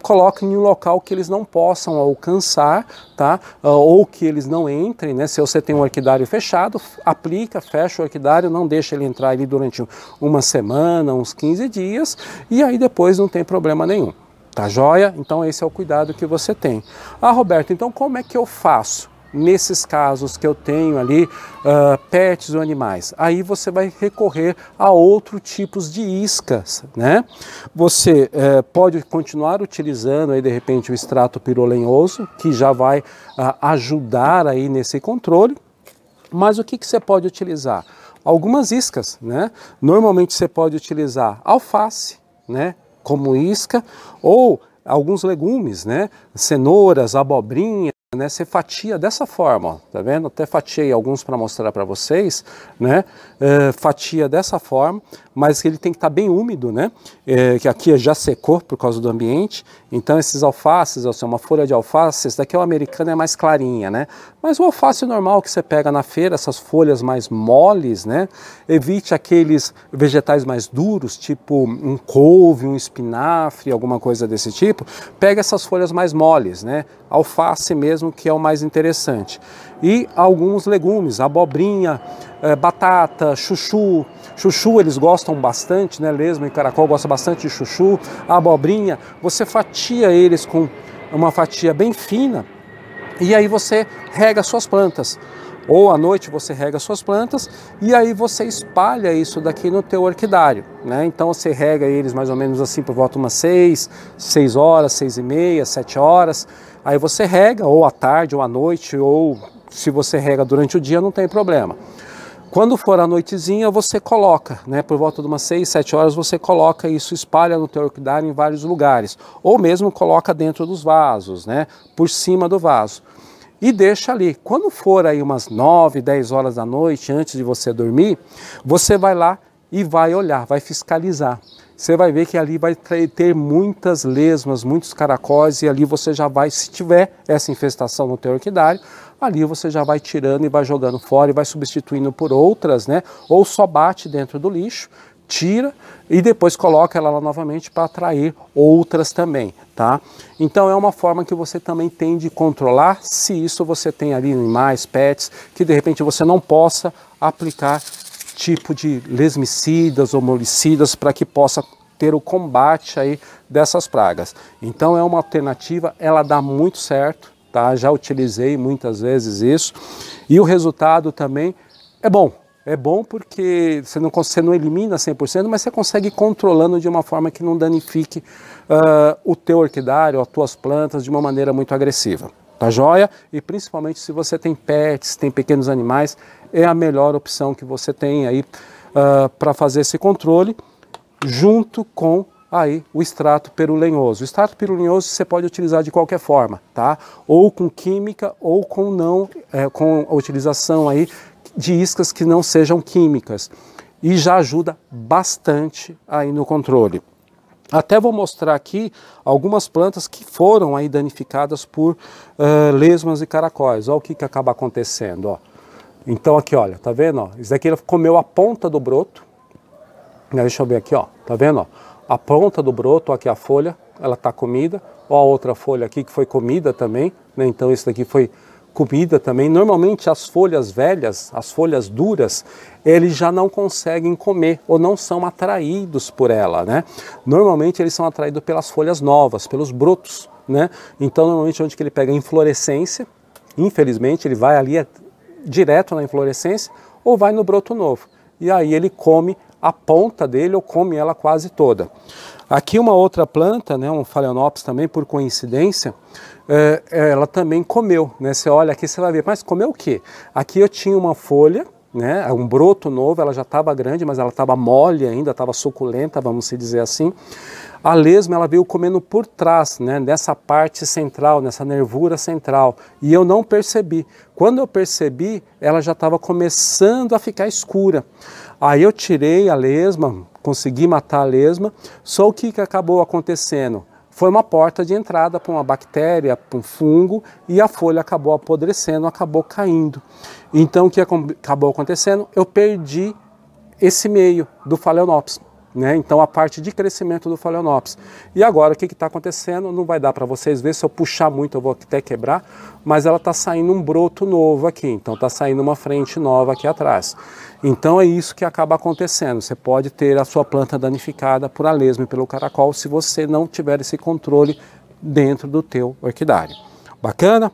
coloque em um local que eles não possam alcançar, tá? Ah, ou que eles não entrem, né? Se você tem um orquidário fechado, aplica, fecha o orquidário, não deixa ele entrar ali durante uma semana, uns 15 dias e aí depois não tem problema nenhum. Tá joia? Então esse é o cuidado que você tem. Ah, Roberto, então como é que eu faço? nesses casos que eu tenho ali, uh, pets ou animais. Aí você vai recorrer a outros tipos de iscas, né? Você uh, pode continuar utilizando aí de repente o extrato pirolenhoso, que já vai uh, ajudar aí nesse controle. Mas o que, que você pode utilizar? Algumas iscas, né? Normalmente você pode utilizar alface, né? como isca, ou alguns legumes, né? Cenouras, abobrinha, né? Você fatia dessa forma, ó, tá vendo? Até fatiei alguns para mostrar para vocês, né? É, fatia dessa forma, mas ele tem que estar tá bem úmido, né? É, que aqui já secou por causa do ambiente então esses alfaces, ou seja, uma folha de alface, esse daqui é o americano, é mais clarinha, né? Mas o alface normal que você pega na feira, essas folhas mais moles, né? Evite aqueles vegetais mais duros, tipo um couve, um espinafre, alguma coisa desse tipo. Pega essas folhas mais moles, né? Alface mesmo que é o mais interessante e alguns legumes, abobrinha, eh, batata, chuchu. Chuchu eles gostam bastante, né? Lesma e caracol gostam bastante de chuchu. abobrinha, você fatia eles com uma fatia bem fina e aí você rega suas plantas. Ou à noite você rega suas plantas e aí você espalha isso daqui no teu orquidário, né? Então você rega eles mais ou menos assim por volta umas seis seis horas, seis e meia, sete horas. Aí você rega ou à tarde ou à noite ou se você rega durante o dia, não tem problema. Quando for a noitezinha, você coloca, né, por volta de umas 6, 7 horas, você coloca isso, espalha no teu orquidário em vários lugares. Ou mesmo coloca dentro dos vasos, né, por cima do vaso. E deixa ali. Quando for aí umas 9, 10 horas da noite, antes de você dormir, você vai lá e vai olhar, vai fiscalizar você vai ver que ali vai ter muitas lesmas, muitos caracóis e ali você já vai, se tiver essa infestação no teu orquidário, ali você já vai tirando e vai jogando fora e vai substituindo por outras, né? Ou só bate dentro do lixo, tira e depois coloca ela lá novamente para atrair outras também, tá? Então é uma forma que você também tem de controlar se isso você tem ali animais, pets, que de repente você não possa aplicar tipo de lesmicidas ou molicidas para que possa ter o combate aí dessas pragas. Então é uma alternativa, ela dá muito certo, tá? Já utilizei muitas vezes isso e o resultado também é bom. É bom porque você não, você não elimina 100%, mas você consegue controlando de uma forma que não danifique uh, o teu orquidário, as tuas plantas de uma maneira muito agressiva. Tá joia? E principalmente se você tem pets, tem pequenos animais, é a melhor opção que você tem aí uh, ah, para fazer esse controle, junto com aí o extrato perulenhoso. O extrato perulenhoso você pode utilizar de qualquer forma, tá? Ou com química ou com não, é, com a utilização aí de iscas que não sejam químicas. E já ajuda bastante aí no controle. Até vou mostrar aqui algumas plantas que foram aí danificadas por uh, lesmas e caracóis. Olha o que, que acaba acontecendo, ó. Então aqui, olha, tá vendo? Ó? Isso daqui ele comeu a ponta do broto. Né, deixa eu ver aqui, ó. Tá vendo? Ó? A ponta do broto, aqui a folha, ela tá comida. Ó a outra folha aqui que foi comida também, né? Então isso daqui foi comida também. Normalmente as folhas velhas, as folhas duras, eles já não conseguem comer ou não são atraídos por ela, né? Normalmente eles são atraídos pelas folhas novas, pelos brotos, né? Então normalmente onde que ele pega a inflorescência, infelizmente ele vai ali direto na inflorescência ou vai no broto novo. E aí ele come a ponta dele ou come ela quase toda. Aqui uma outra planta, né, um Phalaenopsis também, por coincidência, é, ela também comeu. Né? Você olha aqui, você vai ver, mas comeu o quê? Aqui eu tinha uma folha, né, um broto novo, ela já estava grande, mas ela estava mole ainda, estava suculenta, vamos dizer assim. A lesma ela veio comendo por trás, né, nessa parte central, nessa nervura central, e eu não percebi. Quando eu percebi, ela já estava começando a ficar escura. Aí eu tirei a lesma, consegui matar a lesma, só o que, que acabou acontecendo? Foi uma porta de entrada para uma bactéria, para um fungo, e a folha acabou apodrecendo, acabou caindo. Então o que acabou acontecendo? Eu perdi esse meio do Phalaenopsis. Né? Então a parte de crescimento do Phalaenopsis. E agora o que está acontecendo? Não vai dar para vocês ver, se eu puxar muito eu vou até quebrar, mas ela está saindo um broto novo aqui, então está saindo uma frente nova aqui atrás. Então é isso que acaba acontecendo. Você pode ter a sua planta danificada por lesma e pelo caracol se você não tiver esse controle dentro do teu orquidário. Bacana?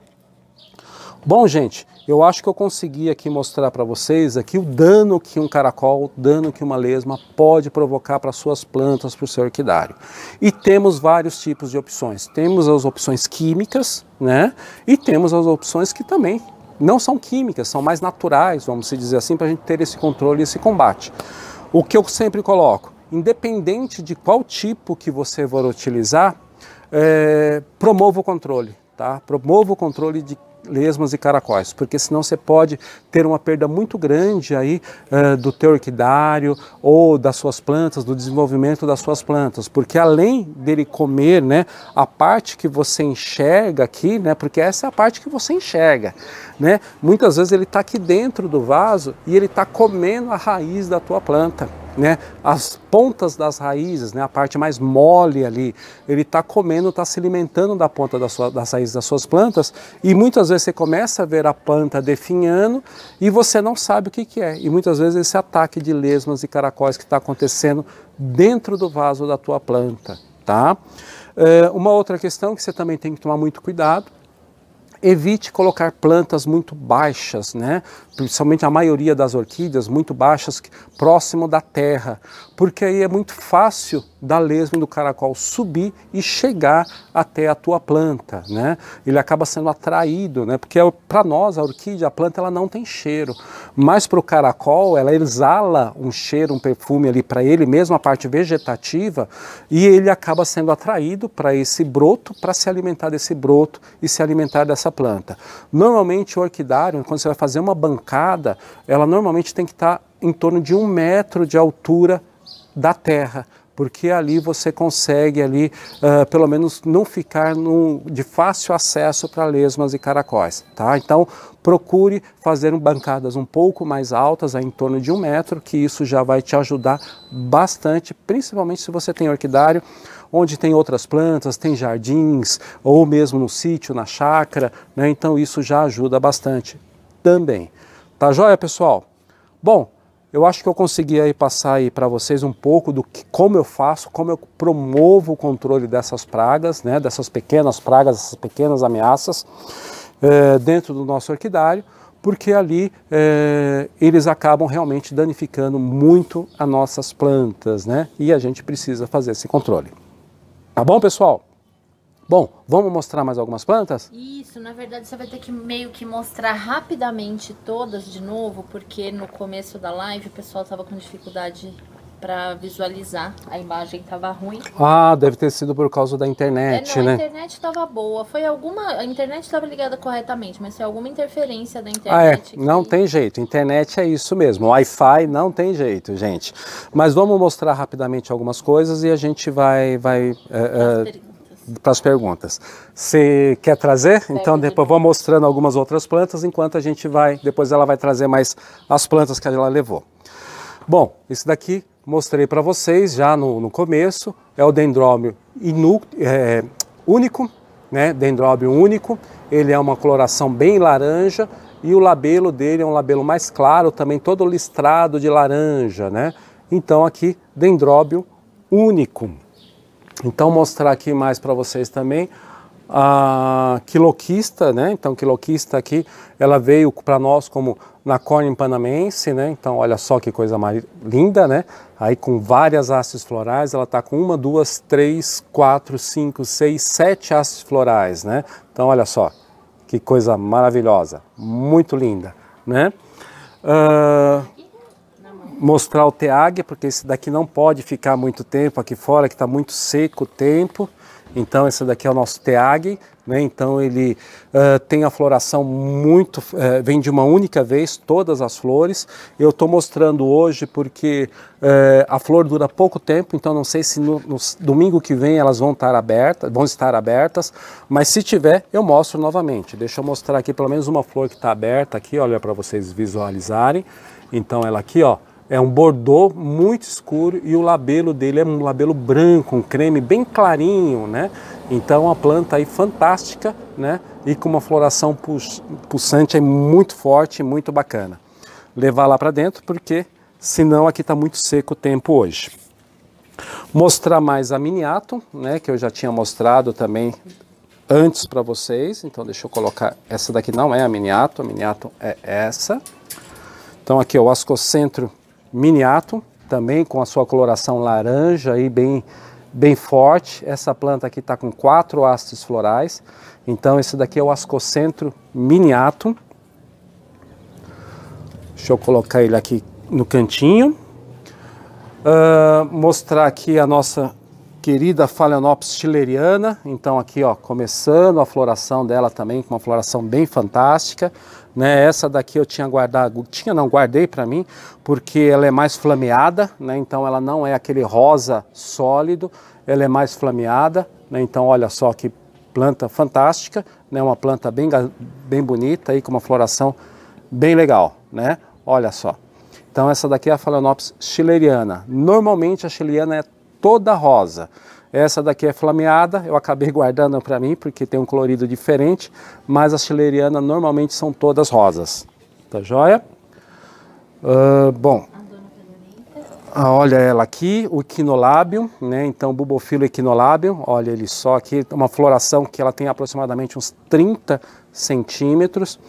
Bom, gente, eu acho que eu consegui aqui mostrar para vocês aqui o dano que um caracol, o dano que uma lesma pode provocar para suas plantas, para o seu orquidário. E temos vários tipos de opções. Temos as opções químicas, né? E temos as opções que também não são químicas, são mais naturais, vamos dizer assim, para a gente ter esse controle e esse combate. O que eu sempre coloco, independente de qual tipo que você for utilizar, é, promova o controle, tá? Promova o controle de lesmas e caracóis, porque senão você pode ter uma perda muito grande aí uh, do teu orquidário ou das suas plantas, do desenvolvimento das suas plantas, porque além dele comer, né, a parte que você enxerga aqui, né, porque essa é a parte que você enxerga, né, muitas vezes ele está aqui dentro do vaso e ele está comendo a raiz da tua planta né, as pontas das raízes, né, a parte mais mole ali, ele está comendo, está se alimentando da ponta da sua, das raízes das suas plantas e muitas vezes você começa a ver a planta definhando e você não sabe o que, que é. E muitas vezes esse ataque de lesmas e caracóis que está acontecendo dentro do vaso da tua planta, tá? É, uma outra questão que você também tem que tomar muito cuidado Evite colocar plantas muito baixas, né? principalmente a maioria das orquídeas, muito baixas, próximo da terra, porque aí é muito fácil da lesma do caracol subir e chegar até a tua planta. Né? Ele acaba sendo atraído, né? porque é para nós, a orquídea, a planta, ela não tem cheiro, mas para o caracol, ela exala um cheiro, um perfume ali para ele, mesmo a parte vegetativa, e ele acaba sendo atraído para esse broto, para se alimentar desse broto e se alimentar dessa planta. Normalmente, o orquidário, quando você vai fazer uma bancada, ela normalmente tem que estar em torno de um metro de altura da terra, porque ali você consegue ali, uh, pelo menos não ficar no, de fácil acesso para lesmas e caracóis, tá? Então procure fazer bancadas um pouco mais altas, em torno de um metro, que isso já vai te ajudar bastante, principalmente se você tem orquidário onde tem outras plantas, tem jardins, ou mesmo no sítio, na chácara, né? então isso já ajuda bastante também. Tá joia, pessoal? Bom, eu acho que eu consegui aí passar aí para vocês um pouco do que, como eu faço, como eu promovo o controle dessas pragas, né, dessas pequenas pragas, dessas pequenas ameaças é, dentro do nosso orquidário, porque ali é, eles acabam realmente danificando muito as nossas plantas, né? E a gente precisa fazer esse controle. Tá bom, pessoal? Bom, vamos mostrar mais algumas plantas? Isso, na verdade você vai ter que meio que mostrar rapidamente todas de novo, porque no começo da live o pessoal estava com dificuldade para visualizar. A imagem estava ruim. Ah, deve ter sido por causa da é, internet, é, não, né? A internet estava boa. Foi alguma. A internet estava ligada corretamente, mas foi alguma interferência da internet. Ah, é. Que... Não tem jeito. Internet é isso mesmo. Wi-Fi não tem jeito, gente. Mas vamos mostrar rapidamente algumas coisas e a gente vai. vai é, para as é, perguntas. Você quer trazer? Então depois vou mostrando algumas outras plantas enquanto a gente vai, depois ela vai trazer mais as plantas que ela levou. Bom, esse daqui mostrei para vocês já no, no, começo, é o dendróbio inu, é, único, né? dendróbio único, ele é uma coloração bem laranja e o labelo dele é um labelo mais claro, também todo listrado de laranja, né? Então aqui, dendróbio único. Então mostrar aqui mais para vocês também a quiloquista, né? Então, quiloquista aqui, ela veio para nós como na corne panamense, né? Então, olha só que coisa mais linda, né? Aí com várias hastes florais, ela está com uma, duas, três, quatro, cinco, seis, sete hastes florais, né? Então, olha só, que coisa maravilhosa, muito linda, né? Uh, mostrar o teag, porque esse daqui não pode ficar muito tempo aqui fora, que está muito seco o tempo. Então esse daqui é o nosso teague, né? então ele uh, tem a floração muito, uh, vem de uma única vez, todas as flores. Eu estou mostrando hoje porque uh, a flor dura pouco tempo, então não sei se no, no domingo que vem elas vão estar abertas, vão estar abertas, mas se tiver eu mostro novamente. Deixa eu mostrar aqui pelo menos uma flor que está aberta aqui, olha para vocês visualizarem. Então ela aqui, ó, é um bordô muito escuro e o labelo dele é um labelo branco, um creme bem clarinho, né? Então é uma planta aí fantástica, né? E com uma floração pulsante aí muito forte, muito bacana. Levar lá para dentro porque senão aqui está muito seco o tempo hoje. Mostrar mais a miniato, né? Que eu já tinha mostrado também antes para vocês. Então deixa eu colocar essa daqui não é a miniato, a miniato é essa. Então aqui é o ascocentro miniato, também com a sua coloração laranja e bem, bem forte. Essa planta aqui está com quatro hastes florais. Então esse daqui é o ascocentro miniato. Deixa eu colocar ele aqui no cantinho. Uh, mostrar aqui a nossa querida Phalaenopsis tileriana. Então aqui, ó, começando a floração dela também, com uma floração bem fantástica. Né? Essa daqui eu tinha guardado, tinha não, guardei para mim, porque ela é mais flameada, né? então ela não é aquele rosa sólido, ela é mais flameada, né? então olha só que planta fantástica, né? uma planta bem, bem bonita, aí, com uma floração bem legal, né? olha só. Então essa daqui é a Phalaenopsis chileriana. Normalmente a chileriana é toda rosa, essa daqui é flameada, eu acabei guardando para mim porque tem um colorido diferente, mas as chilerianas normalmente são todas rosas. Tá joia? Uh, bom, ah, olha ela aqui, o quinolábio, né? Então, bubofilo equinolábio, olha ele só aqui, uma floração que ela tem aproximadamente uns 30 centímetros.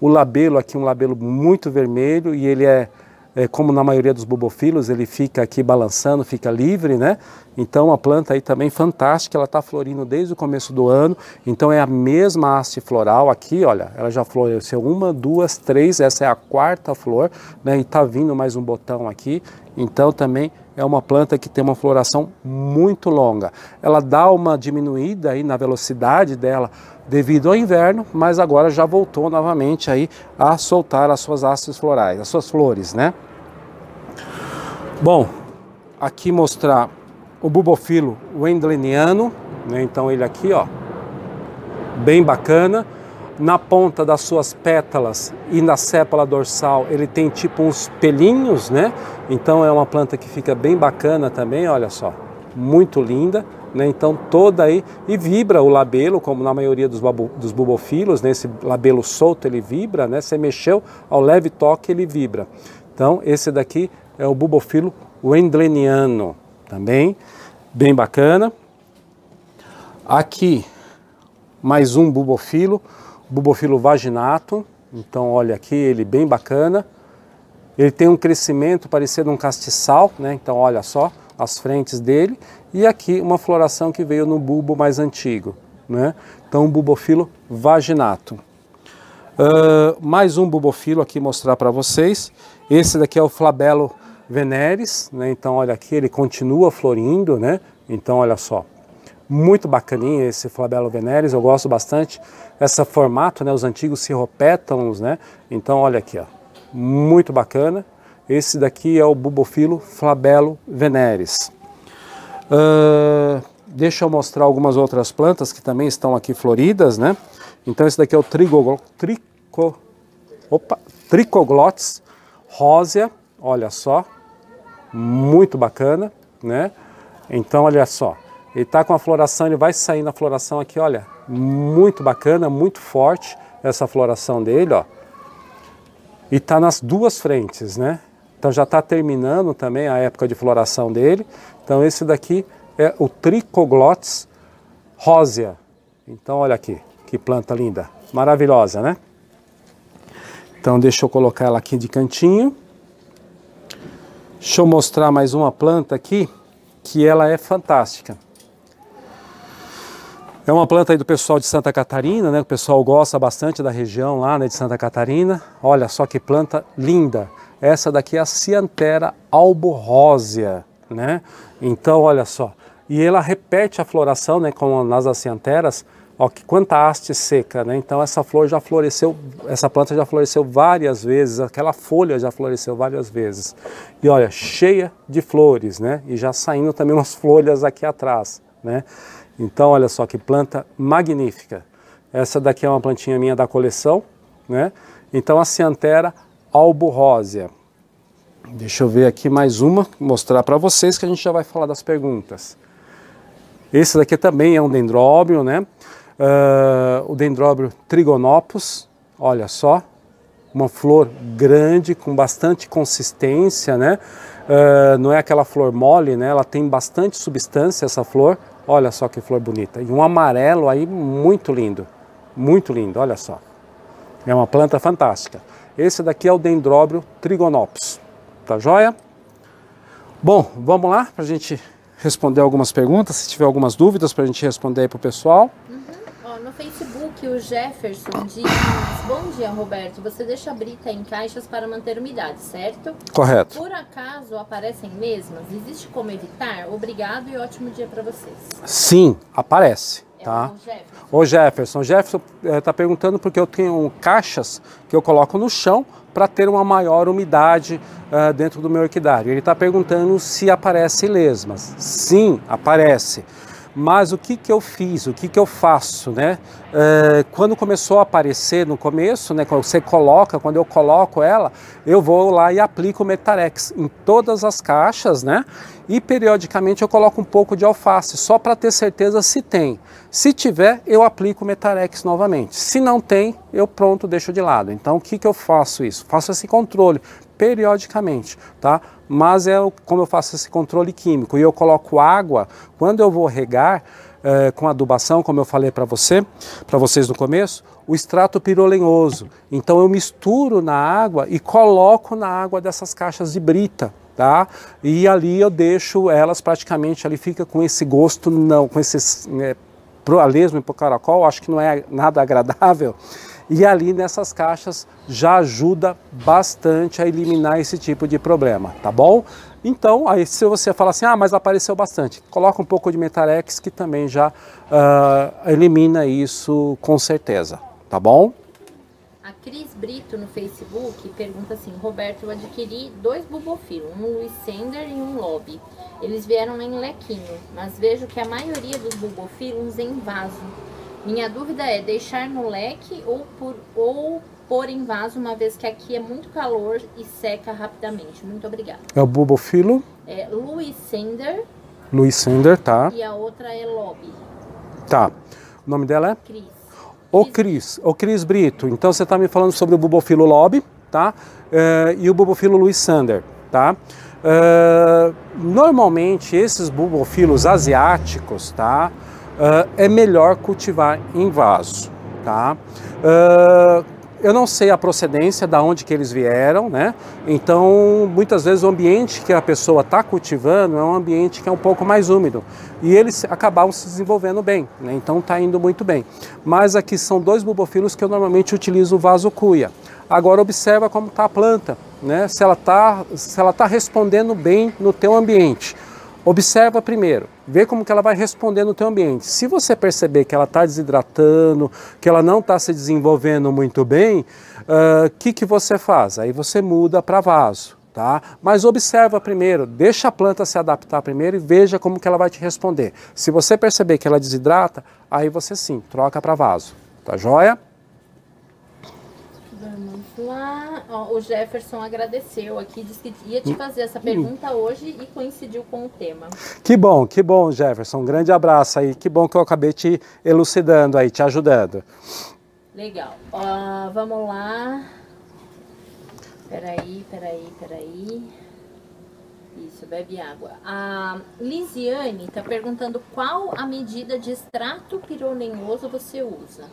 O labelo aqui, um labelo muito vermelho e ele é é, como na maioria dos bubofilos, ele fica aqui balançando, fica livre, né? Então a planta aí também fantástica, ela está florindo desde o começo do ano, então é a mesma haste floral aqui, olha, ela já floresceu uma, duas, três, essa é a quarta flor, né? E está vindo mais um botão aqui, então também é uma planta que tem uma floração muito longa. Ela dá uma diminuída aí na velocidade dela, devido ao inverno, mas agora já voltou novamente aí a soltar as suas hastes florais, as suas flores, né? Bom, aqui mostrar o bubofilo wendleniano, né? Então ele aqui, ó, bem bacana. Na ponta das suas pétalas e na sépala dorsal ele tem tipo uns pelinhos, né? Então é uma planta que fica bem bacana também, olha só, muito linda. Né? Então toda aí e vibra o labelo, como na maioria dos, babu, dos bubofilos, né? esse labelo solto ele vibra, né? Você mexeu ao leve toque ele vibra. Então esse daqui é o bubofilo wendleniano, também bem bacana. Aqui mais um bubofilo, bubofilo vaginato. Então olha aqui ele bem bacana. Ele tem um crescimento parecido um castiçal, né? Então olha só as frentes dele e aqui uma floração que veio no bulbo mais antigo, né? Então, um bulbofilo vaginato. Uh, mais um bulbofilo aqui mostrar para vocês. Esse daqui é o flabelo veneris, né? Então, olha aqui, ele continua florindo, né? Então, olha só. Muito bacaninha esse flabelo veneris, eu gosto bastante. Esse formato, né? Os antigos cirropétalos, né? Então, olha aqui, ó. Muito bacana. Esse daqui é o bulbofilo flabelo veneris. Uh, deixa eu mostrar algumas outras plantas que também estão aqui floridas, né? Então esse daqui é o trigo, trico, opa, tricoglotes rósea, olha só, muito bacana, né? Então olha só, ele tá com a floração, ele vai sair na floração aqui, olha, muito bacana, muito forte essa floração dele, ó. E tá nas duas frentes, né? Então já está terminando também a época de floração dele. Então esse daqui é o Tricoglotis rosea. Então olha aqui, que planta linda, maravilhosa, né? Então deixa eu colocar ela aqui de cantinho. Deixa eu mostrar mais uma planta aqui, que ela é fantástica. É uma planta aí do pessoal de Santa Catarina, né? O pessoal gosta bastante da região lá, né, de Santa Catarina. Olha só que planta linda. Essa daqui é a Ciantera alborrósea, né? Então, olha só. E ela repete a floração, né, como nas acianteras, ó, que quanta haste seca, né? Então essa flor já floresceu, essa planta já floresceu várias vezes, aquela folha já floresceu várias vezes. E olha, cheia de flores, né? E já saindo também umas folhas aqui atrás, né? Então olha só que planta magnífica. Essa daqui é uma plantinha minha da coleção, né? Então a ciantera Alborósia. Deixa eu ver aqui mais uma, mostrar para vocês que a gente já vai falar das perguntas. Esse daqui também é um dendróbio, né? Uh, o dendróbio trigonopus, olha só, uma flor grande, com bastante consistência, né? Uh, não é aquela flor mole, né? Ela tem bastante substância, essa flor. Olha só que flor bonita. E um amarelo aí muito lindo, muito lindo, olha só. É uma planta fantástica. Esse daqui é o Dendróbrio trigonops. Tá joia? Bom, vamos lá para a gente responder algumas perguntas. Se tiver algumas dúvidas para a gente responder aí para o pessoal. Uhum. no Facebook, o Jefferson diz: Bom dia, Roberto. Você deixa a brita em caixas para manter a umidade, certo? Correto. Por acaso aparecem mesmas? Existe como evitar? Obrigado e ótimo dia para vocês. Sim, aparece. É tá? o Jefferson. O Jefferson está é, perguntando porque eu tenho caixas que eu coloco no chão para ter uma maior umidade uh, dentro do meu orquidário. Ele está perguntando se aparecem lesmas. Sim, aparece. Mas o que, que eu fiz, o que, que eu faço, né? Uh, quando começou a aparecer no começo, né, quando você coloca, quando eu coloco ela, eu vou lá e aplico o Metarex em todas as caixas, né? E periodicamente eu coloco um pouco de alface, só para ter certeza se tem. Se tiver, eu aplico o Metarex novamente. Se não tem, eu pronto, deixo de lado. Então o que, que eu faço isso? Faço esse controle periodicamente, tá? Mas é como eu faço esse controle químico e eu coloco água quando eu vou regar é, com adubação, como eu falei para você, para vocês no começo, o extrato pirolenhoso. Então eu misturo na água e coloco na água dessas caixas de brita, tá? E ali eu deixo elas praticamente ali fica com esse gosto não, com esse é, e pro caracol, acho que não é nada agradável, e ali nessas caixas já ajuda bastante a eliminar esse tipo de problema, tá bom? Então, aí se você falar assim, ah, mas apareceu bastante, coloca um pouco de Metarex que também já uh, elimina isso com certeza, tá bom? A Cris Brito no Facebook pergunta assim: Roberto, eu adquiri dois bubofilos, um Luiz Sender e um Lobby. Eles vieram em lequinho, mas vejo que a maioria dos bubofilos em vaso. Minha dúvida é deixar no leque ou por ou pôr em vaso, uma vez que aqui é muito calor e seca rapidamente. Muito obrigada. É o Bubofilo. É Louis Sender. Louis Sender, tá. E a outra é Lobby. Tá. O nome dela é? Cris. O Cris, o Cris Brito. Então você está me falando sobre o Bubofilo Lobby, tá? Eh, e o Bubofilo Louis Sander, tá? Eh, normalmente esses bubofilos asiáticos, tá? uh, é melhor cultivar em vaso, tá? Uh, eu não sei a procedência, da onde que eles vieram, né? Então, muitas vezes o ambiente que a pessoa está cultivando é um ambiente que é um pouco mais úmido e eles acabavam se desenvolvendo bem, né? Então, está indo muito bem. Mas aqui são dois bulbofilos que eu normalmente utilizo o vaso cuia. Agora observa como está a planta, né? Se ela está, se ela tá respondendo bem no teu ambiente. Observa primeiro, vê como que ela vai responder no teu ambiente. Se você perceber que ela está desidratando, que ela não está se desenvolvendo muito bem, o uh, ah, que, que você faz? Aí você muda para vaso. Tá? Mas observa primeiro, deixa a planta se adaptar primeiro e veja como que ela vai te responder. Se você perceber que ela desidrata, aí você sim, troca para vaso, tá joia? lá, ó, o Jefferson agradeceu aqui, disse que ia te hum. fazer essa pergunta hoje e coincidiu com o tema. Que bom, que bom, Jefferson. Um grande abraço aí. Que bom que eu acabei te elucidando aí, te ajudando. Legal. vamos lá. Peraí, peraí, peraí. Isso, bebe água. A Lisiane está perguntando qual a medida de extrato pirolenhoso você usa.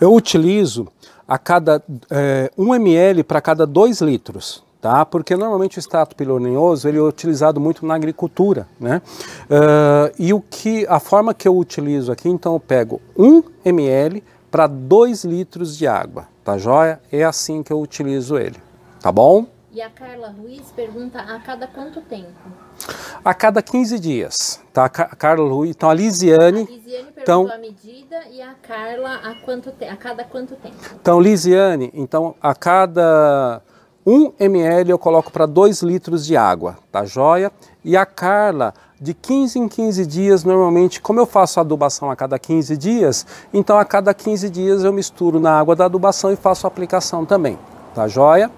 Eu utilizo a cada é, 1 ml para cada 2 litros. Tá? Porque normalmente o extrato piloninhoso ele é utilizado muito na agricultura, né? Uh, e o que a forma que eu utilizo aqui, então eu pego 1 ml para 2 litros de água, tá joia? É assim que eu utilizo ele, tá bom? E a Carla Ruiz pergunta a cada quanto tempo? A cada 15 dias, tá? A Carla Ruiz, então a Lisiane... A Lisiane então, a medida e a Carla a, quanto te, a cada quanto tempo? Então, Lisiane, então a cada 1 ml eu coloco para 2 litros de água, tá joia? E a Carla, de 15 em 15 dias, normalmente, como eu faço adubação a cada 15 dias, então a cada 15 dias eu misturo na água da adubação e faço a aplicação também, tá joia?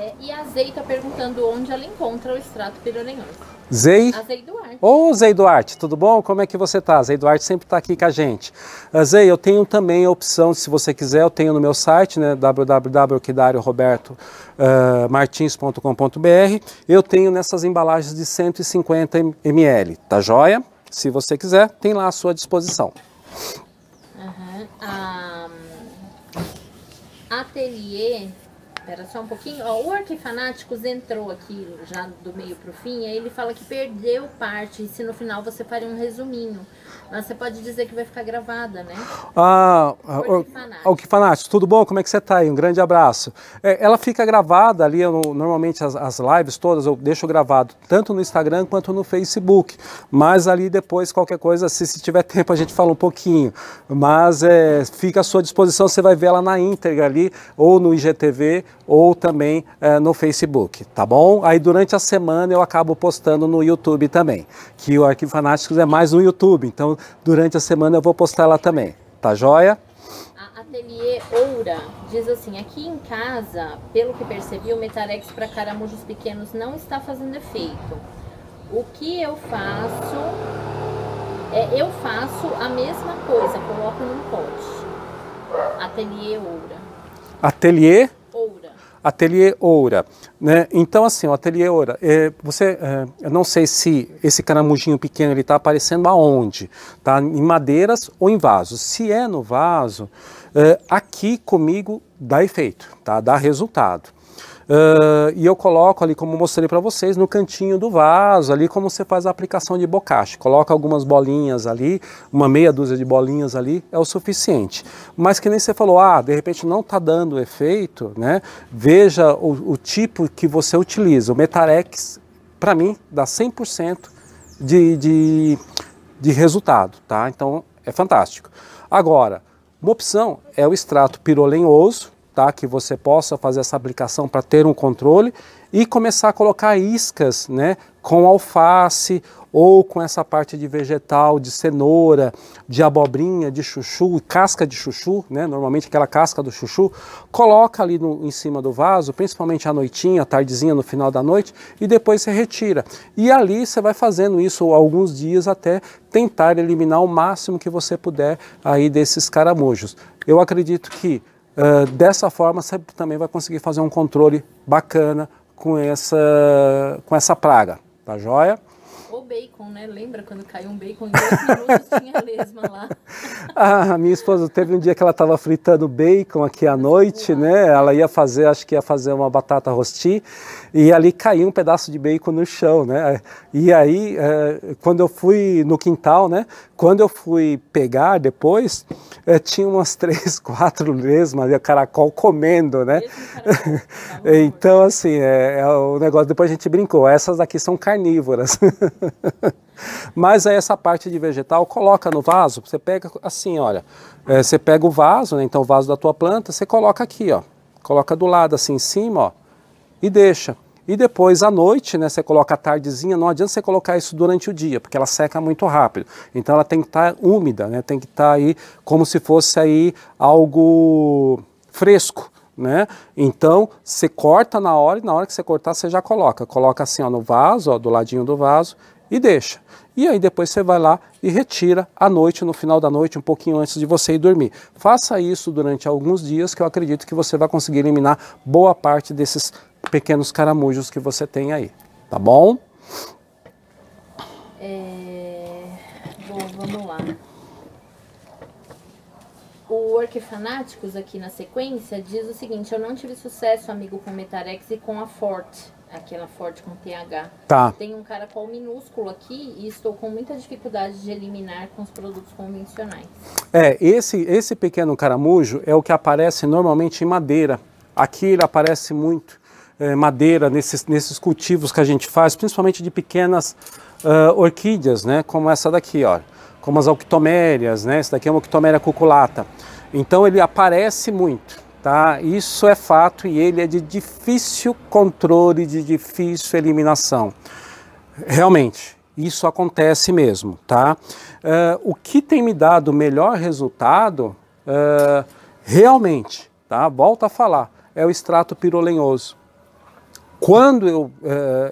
É, e a Zei está perguntando onde ela encontra o extrato pirolenhose. Zei? A Zei Duarte. Ô, Zei Duarte, tudo bom? Como é que você tá? A Zei Duarte sempre está aqui com a gente. A ah, Zei, eu tenho também a opção, se você quiser, eu tenho no meu site, né, www.quidariorobertomartins.com.br. Ah, eu tenho nessas embalagens de 150 ml, tá joia? Se você quiser, tem lá à sua disposição. Uhum. Ah, um, ateliê era só um pouquinho. Ó, o Orquifanáticos entrou aqui já do meio pro fim, aí ele fala que perdeu parte, e se no final você faria um resuminho. Mas você pode dizer que vai ficar gravada, né? Ah, ah Orquifanáticos tudo bom? Como é que você tá aí? Um grande abraço. É, ela fica gravada ali, eu, normalmente as, as lives todas eu deixo gravado, tanto no Instagram quanto no Facebook. Mas ali depois, qualquer coisa, se, se tiver tempo, a gente fala um pouquinho. Mas é, fica à sua disposição, você vai ver ela na íntegra ali, ou no IGTV, ou também é, no Facebook, tá bom? Aí durante a semana eu acabo postando no YouTube também, que o Arquivo Fanáticos é mais no YouTube, então durante a semana eu vou postar lá também, tá joia? Ateliê Oura diz assim: aqui em casa, pelo que percebi, o Metarex para caramujos pequenos não está fazendo efeito. O que eu faço é, eu faço a mesma coisa, coloco num pote. Ateliê Oura. Ateliê? Ateliê Oura. Né? Então, assim, o Ateliê Oura, é, você, é, eu não sei se esse caramujinho pequeno está aparecendo aonde, tá? em madeiras ou em vasos. Se é no vaso, é, aqui comigo dá efeito, tá? dá resultado. Uh, e eu coloco ali, como mostrei para vocês, no cantinho do vaso, ali como você faz a aplicação de bocache. Coloca algumas bolinhas ali, uma meia dúzia de bolinhas ali, é o suficiente. Mas que nem você falou, ah, de repente não está dando efeito, né? Veja o, o tipo que você utiliza. O Metarex, para mim, dá 100% de, de, de resultado, tá? Então, é fantástico. Agora, uma opção é o extrato pirolenhoso, tá? que você possa fazer essa aplicação para ter um controle e começar a colocar iscas né? com alface ou com essa parte de vegetal, de cenoura, de abobrinha, de chuchu, casca de chuchu, né? normalmente aquela casca do chuchu, coloca ali no, em cima do vaso, principalmente à noitinha, à tardezinha, no final da noite, e depois você retira. E ali você vai fazendo isso alguns dias até tentar eliminar o máximo que você puder aí desses caramujos. Eu acredito que ah, dessa forma, você também vai conseguir fazer um controle bacana com essa, com essa praga, tá joia? O bacon, né? Lembra quando caiu um bacon em dois minutos tinha lesma lá? a minha esposa teve um dia que ela estava fritando bacon aqui à noite, né? Ela ia fazer, acho que ia fazer uma batata rosti e ali caiu um pedaço de bacon no chão, né? E aí, é, quando eu fui no quintal, né? Quando eu fui pegar depois, é, tinha umas três, quatro lesmas, caracol comendo, né? Caracol, então, assim, é, é, o negócio, depois a gente brincou, essas aqui são carnívoras. Mas aí essa parte de vegetal, coloca no vaso, você pega assim, olha, é, você pega o vaso, né? Então o vaso da tua planta, você coloca aqui, ó. Coloca do lado, assim, em cima, ó e deixa. E depois à noite, né, você coloca a tardezinha, não adianta você colocar isso durante o dia, porque ela seca muito rápido. Então ela tem que estar tá úmida, né, tem que estar tá aí como se fosse aí algo fresco. Né? Então você corta na hora e na hora que você cortar você já coloca. Coloca assim ó, no vaso, ó, do ladinho do vaso e deixa. E aí depois você vai lá e retira à noite, no final da noite, um pouquinho antes de você ir dormir. Faça isso durante alguns dias que eu acredito que você vai conseguir eliminar boa parte desses pequenos caramujos que você tem aí, tá bom? É... Bom, vamos lá. O Work Fanáticos aqui na sequência diz o seguinte: Eu não tive sucesso, amigo, com Metarex e com a Forte aquela forte com TH. Tá. Tem um caracol minúsculo aqui e estou com muita dificuldade de eliminar com os produtos convencionais. É, esse, esse pequeno caramujo é o que aparece normalmente em madeira. Aqui ele aparece muito. É, madeira nesses, nesses cultivos que a gente faz, principalmente de pequenas uh, orquídeas, né? Como essa daqui, ó. Como as octomérias, né? Essa daqui é uma octoméria cuculata. Então ele aparece muito, tá? Isso é fato e ele é de difícil controle, de difícil eliminação. Realmente, isso acontece mesmo, tá? Uh, o que tem me dado melhor resultado, uh, realmente, tá? Volto a falar, é o extrato pirolenhoso quando eu, uh,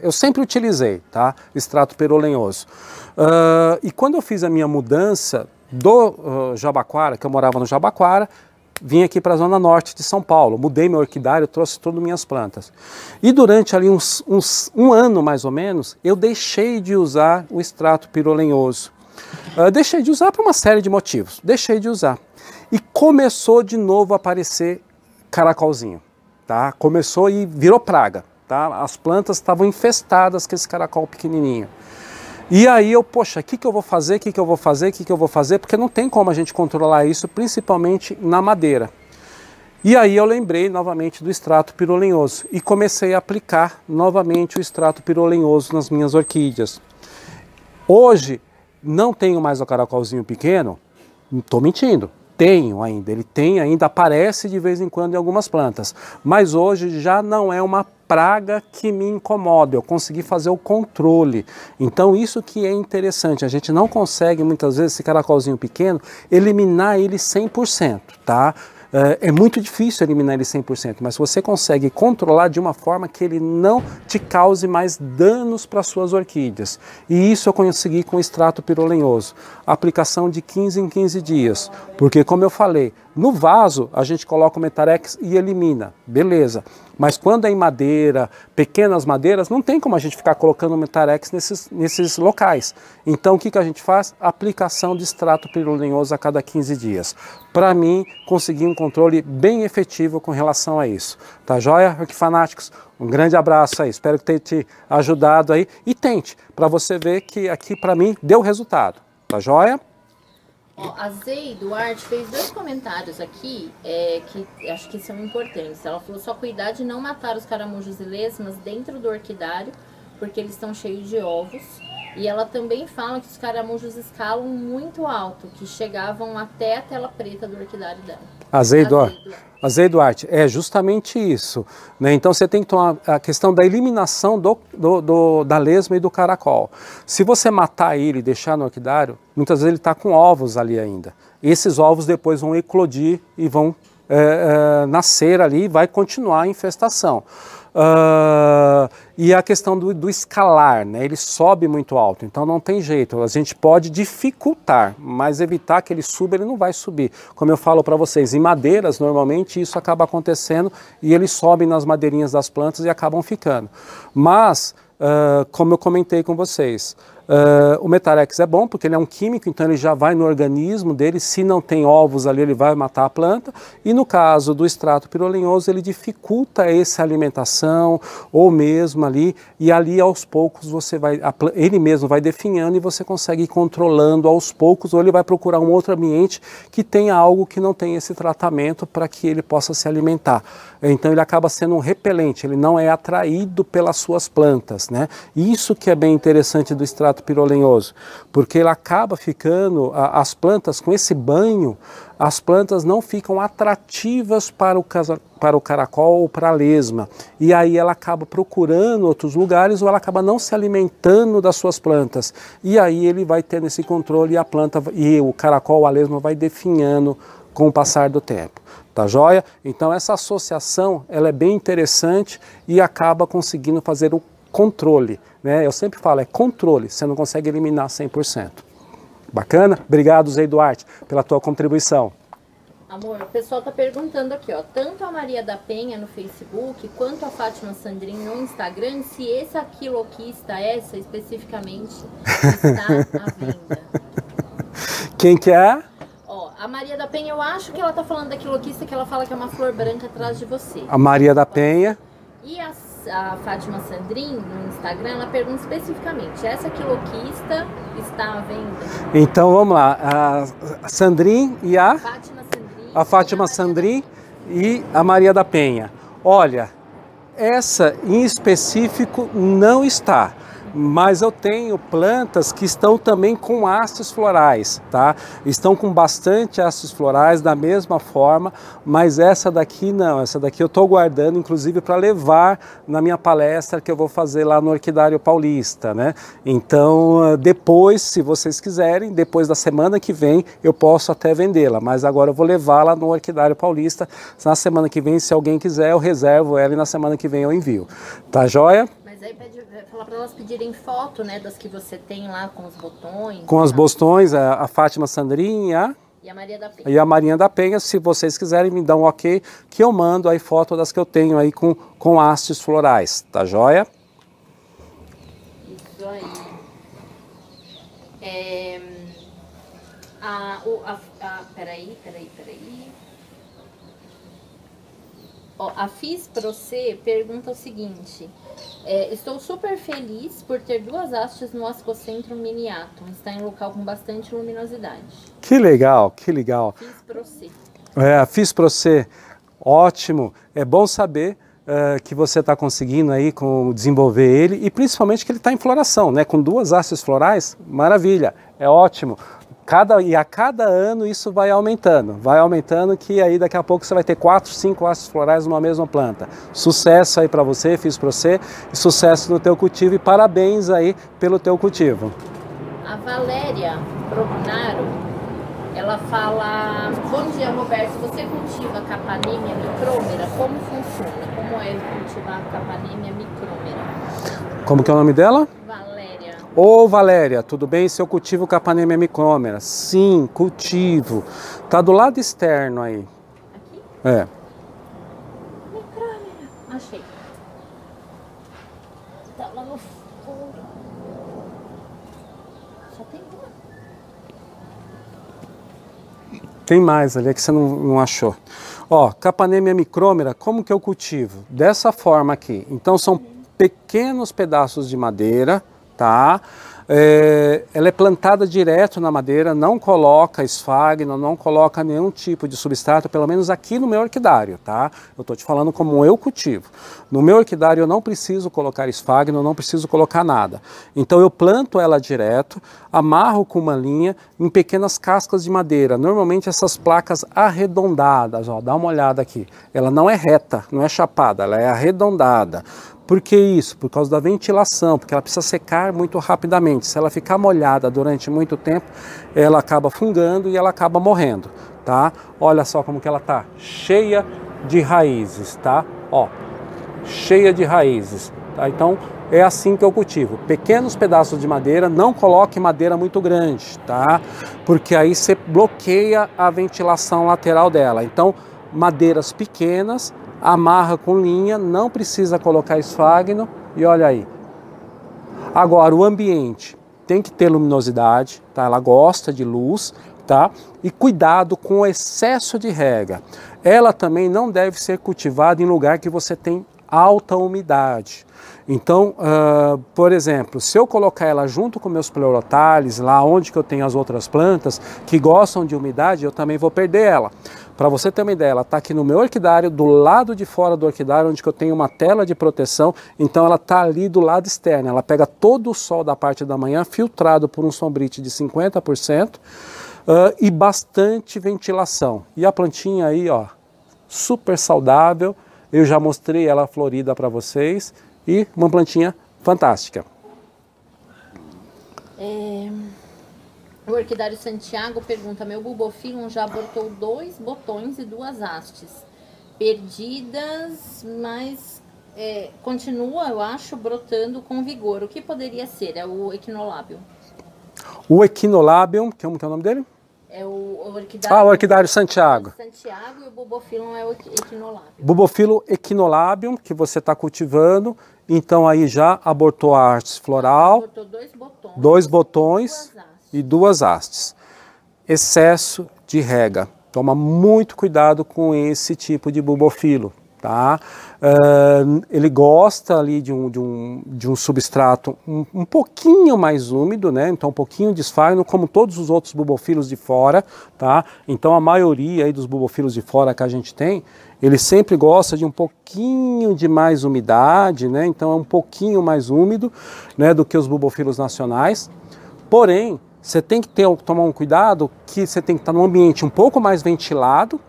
eu sempre utilizei, tá, extrato perolenhoso. Uh, e quando eu fiz a minha mudança do uh, Jabaquara, que eu morava no Jabaquara, vim aqui para a zona norte de São Paulo, mudei meu orquidário, trouxe todas minhas plantas. E durante ali uns, uns, um ano mais ou menos, eu deixei de usar o extrato pirolenhoso. Uh, deixei de usar por uma série de motivos, deixei de usar. E começou de novo a aparecer caracolzinho, tá? Começou e virou praga. Tá? As plantas estavam infestadas com esse caracol pequenininho. E aí eu, poxa, o que, que eu vou fazer, o que, que eu vou fazer, o que, que eu vou fazer, porque não tem como a gente controlar isso, principalmente na madeira. E aí eu lembrei novamente do extrato pirolenhoso e comecei a aplicar novamente o extrato pirolenhoso nas minhas orquídeas. Hoje não tenho mais o caracolzinho pequeno, estou mentindo, tenho ainda, ele tem ainda, aparece de vez em quando em algumas plantas, mas hoje já não é uma praga que me incomoda, eu consegui fazer o controle. Então isso que é interessante, a gente não consegue muitas vezes esse caracolzinho pequeno eliminar ele 100%, tá? É, é muito difícil eliminar ele 100%, mas você consegue controlar de uma forma que ele não te cause mais danos para suas orquídeas. E isso eu consegui com extrato pirolenhoso. Aplicação de 15 em 15 dias, porque como eu falei, no vaso, a gente coloca o Metarex e elimina, beleza. Mas quando é em madeira, pequenas madeiras, não tem como a gente ficar colocando o Metarex nesses, nesses locais. Então o que, que a gente faz? Aplicação de extrato pirulinhoso a cada 15 dias. Para mim, consegui um controle bem efetivo com relação a isso. Tá joia? Que fanáticos, um grande abraço aí. Espero que tenha te ajudado aí. E tente, para você ver que aqui para mim deu resultado. Tá joia? Ó, a Zei Duarte fez dois comentários aqui é, que acho que são importantes. Ela falou só cuidar de não matar os caramujos e lesmas dentro do orquidário, porque eles estão cheios de ovos. E ela também fala que os caramujos escalam muito alto, que chegavam até a tela preta do orquidário dela. A Zei Duarte. Mas Zé Eduardo, é justamente isso. Né? Então você tem que tomar a questão da eliminação do, do, do, da lesma e do caracol. Se você matar ele e deixar no orquidário, muitas vezes ele está com ovos ali ainda. Esses ovos depois vão eclodir e vão é, é, nascer ali e vai continuar a infestação. Uh, e a questão do, do, escalar, né? ele sobe muito alto, então não tem jeito. A gente pode dificultar, mas evitar que ele suba, ele não vai subir. Como eu falo para vocês, em madeiras, normalmente isso acaba acontecendo e eles sobem nas madeirinhas das plantas e acabam ficando. Mas, uh, como eu comentei com vocês, Uh, o Metarex é bom porque ele é um químico, então ele já vai no organismo dele. Se não tem ovos ali, ele vai matar a planta. E no caso do extrato pirolenhoso, ele dificulta essa alimentação ou mesmo ali. E ali aos poucos você vai, a, ele mesmo vai definhando e você consegue ir controlando aos poucos. Ou ele vai procurar um outro ambiente que tenha algo que não tem esse tratamento para que ele possa se alimentar. Então ele acaba sendo um repelente. Ele não é atraído pelas suas plantas, né? Isso que é bem interessante do extrato carboidrato pirolenhoso? Porque ele acaba ficando, as plantas, com esse banho, as plantas não ficam atrativas para o, para o caracol ou para a lesma. E aí ela acaba procurando outros lugares ou ela acaba não se alimentando das suas plantas. E aí ele vai tendo esse controle e a planta e o caracol, a lesma vai definhando com o passar do tempo. Tá joia? Então essa associação, ela é bem interessante e acaba conseguindo fazer o controle. Né? Eu sempre falo, é controle, você não consegue eliminar 100%. Bacana? Obrigado, Zé Duarte, pela tua contribuição. Amor, o pessoal tá perguntando aqui, ó, tanto a Maria da Penha no Facebook quanto a Fátima Sandrin no Instagram, se essa quiloquista, essa especificamente, está à venda. Quem que é? Ó, a Maria da Penha, eu acho que ela tá falando da quiloquista que ela fala que é uma flor branca atrás de você. A Maria da Penha. E a a Fátima Sandrin no Instagram, ela pergunta especificamente: essa quiloquista está à venda? Então vamos lá, a Sandrin e a Fátima Sandrin, a Fátima Sandrin e a Maria da Penha. Olha, essa em específico não está mas eu tenho plantas que estão também com ácidos florais, tá? Estão com bastante ácidos florais da mesma forma, mas essa daqui não, essa daqui eu estou guardando inclusive para levar na minha palestra que eu vou fazer lá no Orquidário Paulista, né? Então, ah, depois, se vocês quiserem, depois da semana que vem, eu posso até vendê-la, mas agora eu vou levá-la no Orquidário Paulista. Na semana que vem, se alguém quiser, eu reservo ela e na semana que vem eu envio. Tá joia? Mas aí pede eh, falar para elas pedirem foto, né, das que você tem lá com os botões. Com as né? botões, a, é, a Fátima Sandrinha. E a Maria da Penha. E a Marinha da Penha, se vocês quiserem me dar um ok, que eu mando aí foto das que eu tenho aí com, com hastes florais, tá joia? Isso aí. É, a, a, a, peraí, a Fiz Procê pergunta o seguinte: é, Estou super feliz por ter duas hastes no Ascocentro Miniatum. Está em local com bastante luminosidade. Que legal, que legal. Fiz Procê. É, a Fiz Procê, ótimo. É bom saber. Uh, que você está conseguindo aí com, desenvolver ele e principalmente que ele está em floração, né? Com duas hastes florais, maravilha, é ótimo. Cada, e a cada ano isso vai aumentando, vai aumentando que aí daqui a pouco você vai ter quatro, cinco ácidos florais numa mesma planta. Sucesso aí para você, fiz para você, e sucesso no teu cultivo e parabéns aí pelo teu cultivo. A Valéria Prognaro, ela fala, bom dia Roberto, você cultiva capanímia micrômera, como funciona? Como é cultivar capanímia micrômera? Como que é o nome dela? Valéria. Ô Valéria, tudo bem? Se eu cultivo Capanema é micromera, Sim, cultivo. Tá do lado externo aí. Aqui? É. Micrômera. Achei. Tá lá no fundo. Só tem uma. Tem mais ali, é que você não, não achou. Ó, Capanema é micromera, como que eu cultivo? Dessa forma aqui. Então são uhum. pequenos pedaços de madeira tá? É, ela é plantada direto na madeira, não coloca esfagno, não coloca nenhum tipo de substrato, pelo menos aqui no meu orquidário, tá? Eu estou te falando como eu cultivo. No meu orquidário eu não preciso colocar esfagno, não preciso colocar nada. Então eu planto ela direto, amarro com uma linha em pequenas cascas de madeira, normalmente essas placas arredondadas, ó, dá uma olhada aqui. Ela não é reta, não é chapada, ela é arredondada por que isso? Por causa da ventilação, porque ela precisa secar muito rapidamente. Se ela ficar molhada durante muito tempo, ela acaba fungando e ela acaba morrendo, tá? Olha só como que ela tá cheia de raízes, tá? Ó, cheia de raízes. Tá? Então é assim que eu cultivo. Pequenos pedaços de madeira, não coloque madeira muito grande, tá? Porque aí você bloqueia a ventilação lateral dela. Então, madeiras pequenas amarra com linha, não precisa colocar esfagno e olha aí. Agora, o ambiente tem que ter luminosidade, tá? Ela gosta de luz, tá? E cuidado com o excesso de rega. Ela também não deve ser cultivada em lugar que você tem alta umidade. Então, uh, por exemplo, se eu colocar ela junto com meus pleurotales, lá onde que eu tenho as outras plantas que gostam de umidade, eu também vou perder ela. Para você ter uma ideia, ela está aqui no meu orquidário, do lado de fora do orquidário, onde eu tenho uma tela de proteção, então ela está ali do lado externo. Ela pega todo o sol da parte da manhã, filtrado por um sombrite de 50% uh, e bastante ventilação. E a plantinha aí, ó, super saudável. Eu já mostrei ela florida para vocês e uma plantinha fantástica. É... O Orquidário Santiago pergunta: Meu bubofilum já abortou dois botões e duas hastes perdidas, mas é, continua, eu acho, brotando com vigor. O que poderia ser? É o equinolábio. O equinolábio, é que é o nome dele? É o, orquidário. Ah, o orquidário Santiago. Santiago e o bubofilum é o equinolábio. Bubofilo equinolábio, que você está cultivando. Então aí já abortou a arte floral. Abortou dois botões. Dois botões. Duas e duas hastes. Excesso de rega. Toma muito cuidado com esse tipo de bulbofilo. Tá? Uh, ele gosta ali de um, de um, de um substrato um, um pouquinho mais úmido, né? então um pouquinho disfagno, como todos os outros bulbofilos de fora. Tá? Então a maioria aí dos bulbofilos de fora que a gente tem, ele sempre gosta de um pouquinho de mais umidade, né? então é um pouquinho mais úmido né, do que os bulbofilos nacionais. Porém, você tem que ter, tomar um cuidado que você tem que estar num ambiente um pouco mais ventilado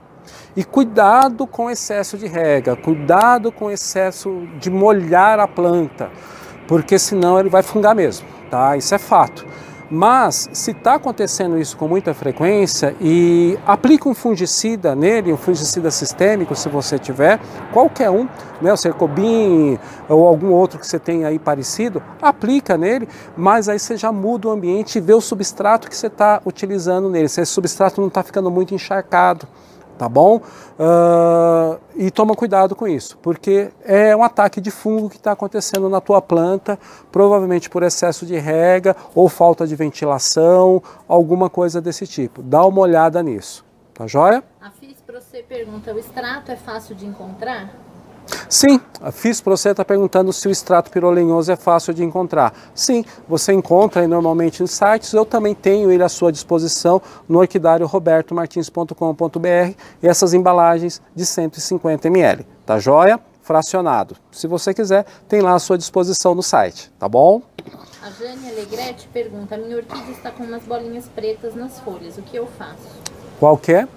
e cuidado com excesso de rega, cuidado com excesso de molhar a planta, porque senão ele vai fungar mesmo, tá? Isso é fato. Mas se está acontecendo isso com muita frequência e aplica um fungicida nele, um fungicida sistêmico, se você tiver, qualquer um, né, o Cercobin ou algum outro que você tenha aí parecido, aplica nele, mas aí você já muda o ambiente e vê o substrato que você está utilizando nele, se esse substrato não está ficando muito encharcado tá bom? Uh, e toma cuidado com isso, porque é um ataque de fungo que está acontecendo na tua planta, provavelmente por excesso de rega ou falta de ventilação, alguma coisa desse tipo. Dá uma olhada nisso, tá joia? A Fis você pergunta, o extrato é fácil de encontrar? Sim, a fispro está perguntando se o extrato pirolenhoso é fácil de encontrar. Sim, você encontra normalmente em sites, eu também tenho ele à sua disposição no orquidariorobertomartins.com.br e essas embalagens de 150 ml, tá joia? Fracionado. Se você quiser, tem lá à sua disposição no site, tá bom? A Jane Alegrete pergunta, minha orquídea está com umas bolinhas pretas nas folhas, o que eu faço? Qual que é?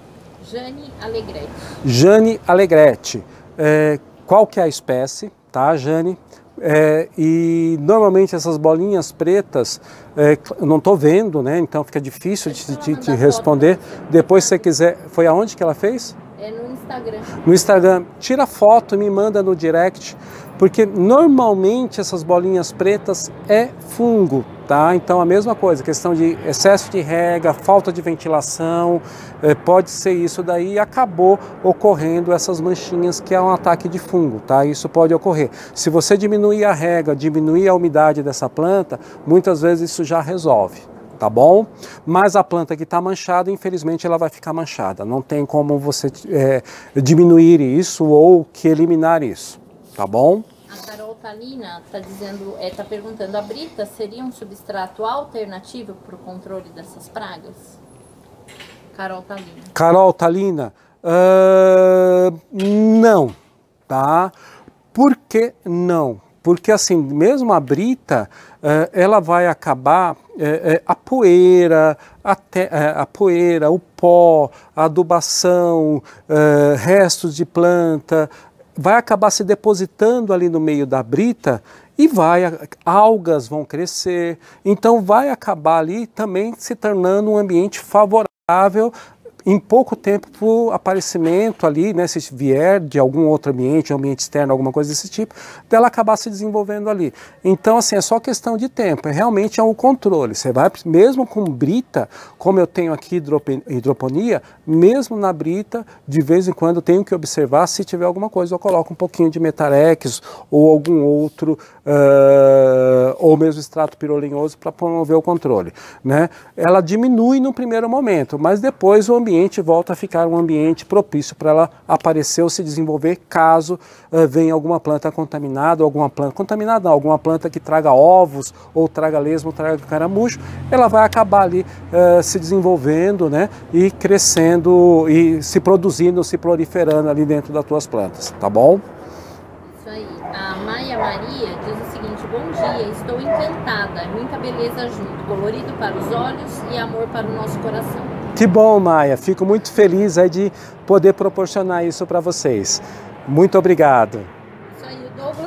Jane Alegrete. Jane Alegrete. É, qual que é a espécie, tá, Jane? É, e normalmente essas bolinhas pretas, é, eu não estou vendo, né? Então fica difícil de, de, de responder. Depois, se você quiser, foi aonde que ela fez? É no Instagram. No Instagram. Tira foto, e me manda no direct, porque normalmente essas bolinhas pretas é fungo, tá? Então a mesma coisa, questão de excesso de rega, falta de ventilação, eh, pode ser isso daí e acabou ocorrendo essas manchinhas que é um ataque de fungo, tá? Isso pode ocorrer. Se você diminuir a rega, diminuir a umidade dessa planta, muitas vezes isso já resolve tá bom? Mas a planta que está manchada, infelizmente, ela vai ficar manchada. Não tem como você é, diminuir isso ou que eliminar isso, tá bom? A Carol Talina está dizendo, está eh, é, perguntando, a brita seria um substrato alternativo para o controle dessas pragas? Carol Talina. Carol Talina, uh, não, tá? Por que não? Porque assim, mesmo a brita, uh, ela vai acabar eh, eh, a poeira, a, te, a, poeira, o pó, a adubação, ah, restos de planta, vai acabar se depositando ali no meio da brita e vai, algas vão crescer, então vai acabar ali também se tornando um ambiente favorável em pouco tempo para o aparecimento ali, né, se vier de algum outro ambiente, ambiente externo, alguma coisa desse tipo, dela acabar se desenvolvendo ali. Então, assim, é só questão de tempo, é realmente é um controle. Você vai, mesmo com brita, como eu tenho aqui hidroponia, mesmo na brita, de vez em quando tenho que observar se tiver alguma coisa, eu coloco um pouquinho de metarex ou algum outro uh, ou mesmo extrato pirolinhoso para promover o controle. Né? Ela diminui no primeiro momento, mas depois o ambiente volta a ficar um ambiente propício para ela aparecer ou se desenvolver caso uh, venha alguma planta contaminada, alguma planta contaminada, não, alguma planta que traga ovos ou traga lesmo, traga caramujo, ela vai acabar ali uh, se desenvolvendo né? e crescendo e se produzindo, se proliferando ali dentro das tuas plantas, tá bom? A Maia Maria diz o seguinte: Bom dia, estou encantada. Muita beleza junto, colorido para os olhos e amor para o nosso coração. Que bom, Maia. Fico muito feliz aí de poder proporcionar isso para vocês. Muito obrigado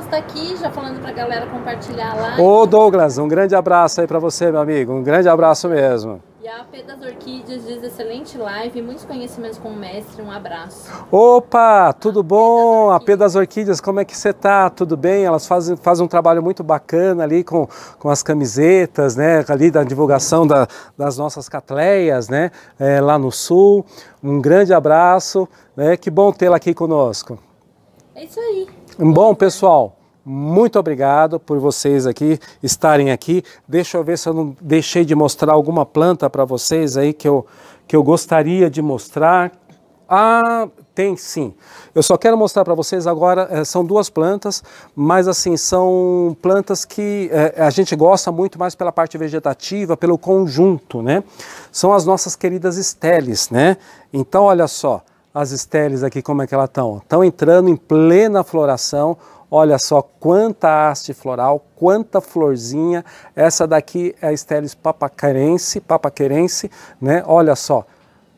está aqui, já falando para a galera compartilhar lá. Ô Douglas, um grande abraço aí para você, meu amigo. Um grande abraço mesmo. E a P das Orquídeas diz excelente live, muitos conhecimentos com o mestre, um abraço. Opa, tudo a bom? A P das Orquídeas, como é que você tá? Tudo bem? Elas fazem, fazem um trabalho muito bacana ali com, com as camisetas, né? Ali da divulgação da, das nossas catleias, né? É, lá no sul. Um grande abraço, né? Que bom tê-la aqui conosco. É isso aí. Bom, pessoal, muito obrigado por vocês aqui estarem aqui. Deixa eu ver se eu não deixei de mostrar alguma planta para vocês aí que eu, que eu gostaria de mostrar. Ah, tem sim. Eu só quero mostrar para vocês agora, eh, são duas plantas, mas assim, são plantas que eh, a gente gosta muito mais pela parte vegetativa, pelo conjunto, né? São as nossas queridas esteles, né? Então, olha só, as esteles aqui, como é que elas estão? Estão entrando em plena floração, Olha só quanta haste floral, quanta florzinha. Essa daqui é a Stelis papaquerense, né? Olha só,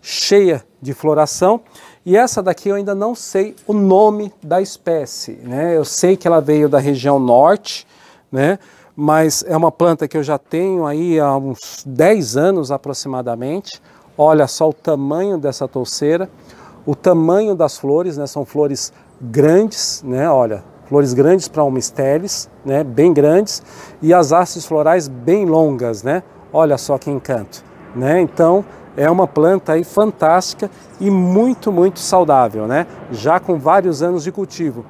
cheia de floração. E essa daqui eu ainda não sei o nome da espécie, né? Eu sei que ela veio da região norte, né? Mas é uma planta que eu já tenho aí há uns 10 anos aproximadamente. Olha só o tamanho dessa touceira, o tamanho das flores, né? São flores grandes, né? Olha, flores grandes para uma estéreis, né, bem grandes, e as hastes florais bem longas, né? Olha só que encanto, né? Então, é uma planta aí fantástica e muito, muito saudável, né? Já com vários anos de cultivo.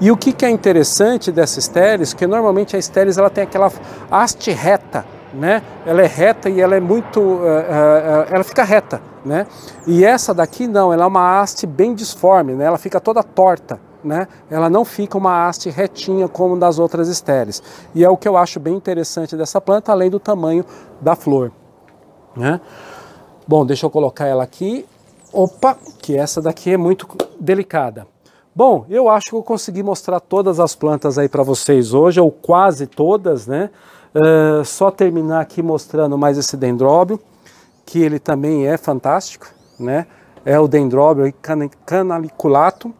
E o que, que é interessante dessa estéreis, que normalmente a estéreis ela tem aquela haste reta, né? Ela é reta e ela é muito, uh, uh, uh, ela fica reta, né? E essa daqui não, ela é uma haste bem disforme, né? Ela fica toda torta, né, ela não fica uma haste retinha como das outras estéreis. E é o que eu acho bem interessante dessa planta, além do tamanho da flor. Né? Bom, deixa eu colocar ela aqui. Opa, que essa daqui é muito delicada. Bom, eu acho que eu consegui mostrar todas as plantas aí para vocês hoje, ou quase todas, né? Uh, só terminar aqui mostrando mais esse dendróbio, que ele também é fantástico, né? É o dendróbio canaliculato,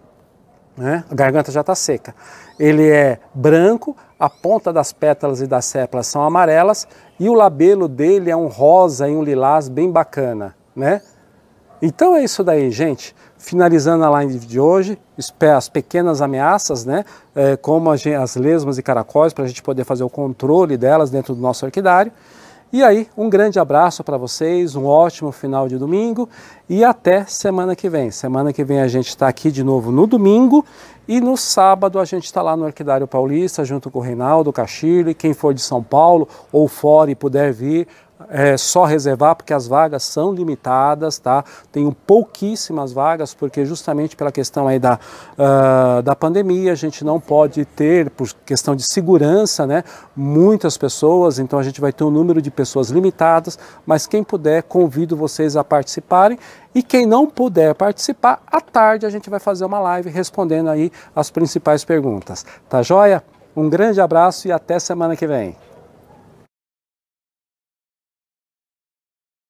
né? a garganta já está seca. Ele é branco, a ponta das pétalas e das sépalas são amarelas e o labelo dele é um rosa e um lilás bem bacana. Né? Então é isso daí, gente. Finalizando a live de hoje, as pequenas ameaças, né? É, como as lesmas e caracóis, para a gente poder fazer o controle delas dentro do nosso orquidário. E aí, um grande abraço para vocês, um ótimo final de domingo e até semana que vem. Semana que vem a gente está aqui de novo no domingo e no sábado a gente está lá no Arquidário Paulista junto com o Reinaldo, Cachilho e quem for de São Paulo ou fora e puder vir, é, só reservar, porque as vagas são limitadas, tá? Tenho pouquíssimas vagas, porque justamente pela questão aí da, uh, da pandemia, a gente não pode ter, por questão de segurança, né? Muitas pessoas, então a gente vai ter um número de pessoas limitadas, mas quem puder, convido vocês a participarem. E quem não puder participar, à tarde a gente vai fazer uma live respondendo aí as principais perguntas. Tá joia? Um grande abraço e até semana que vem.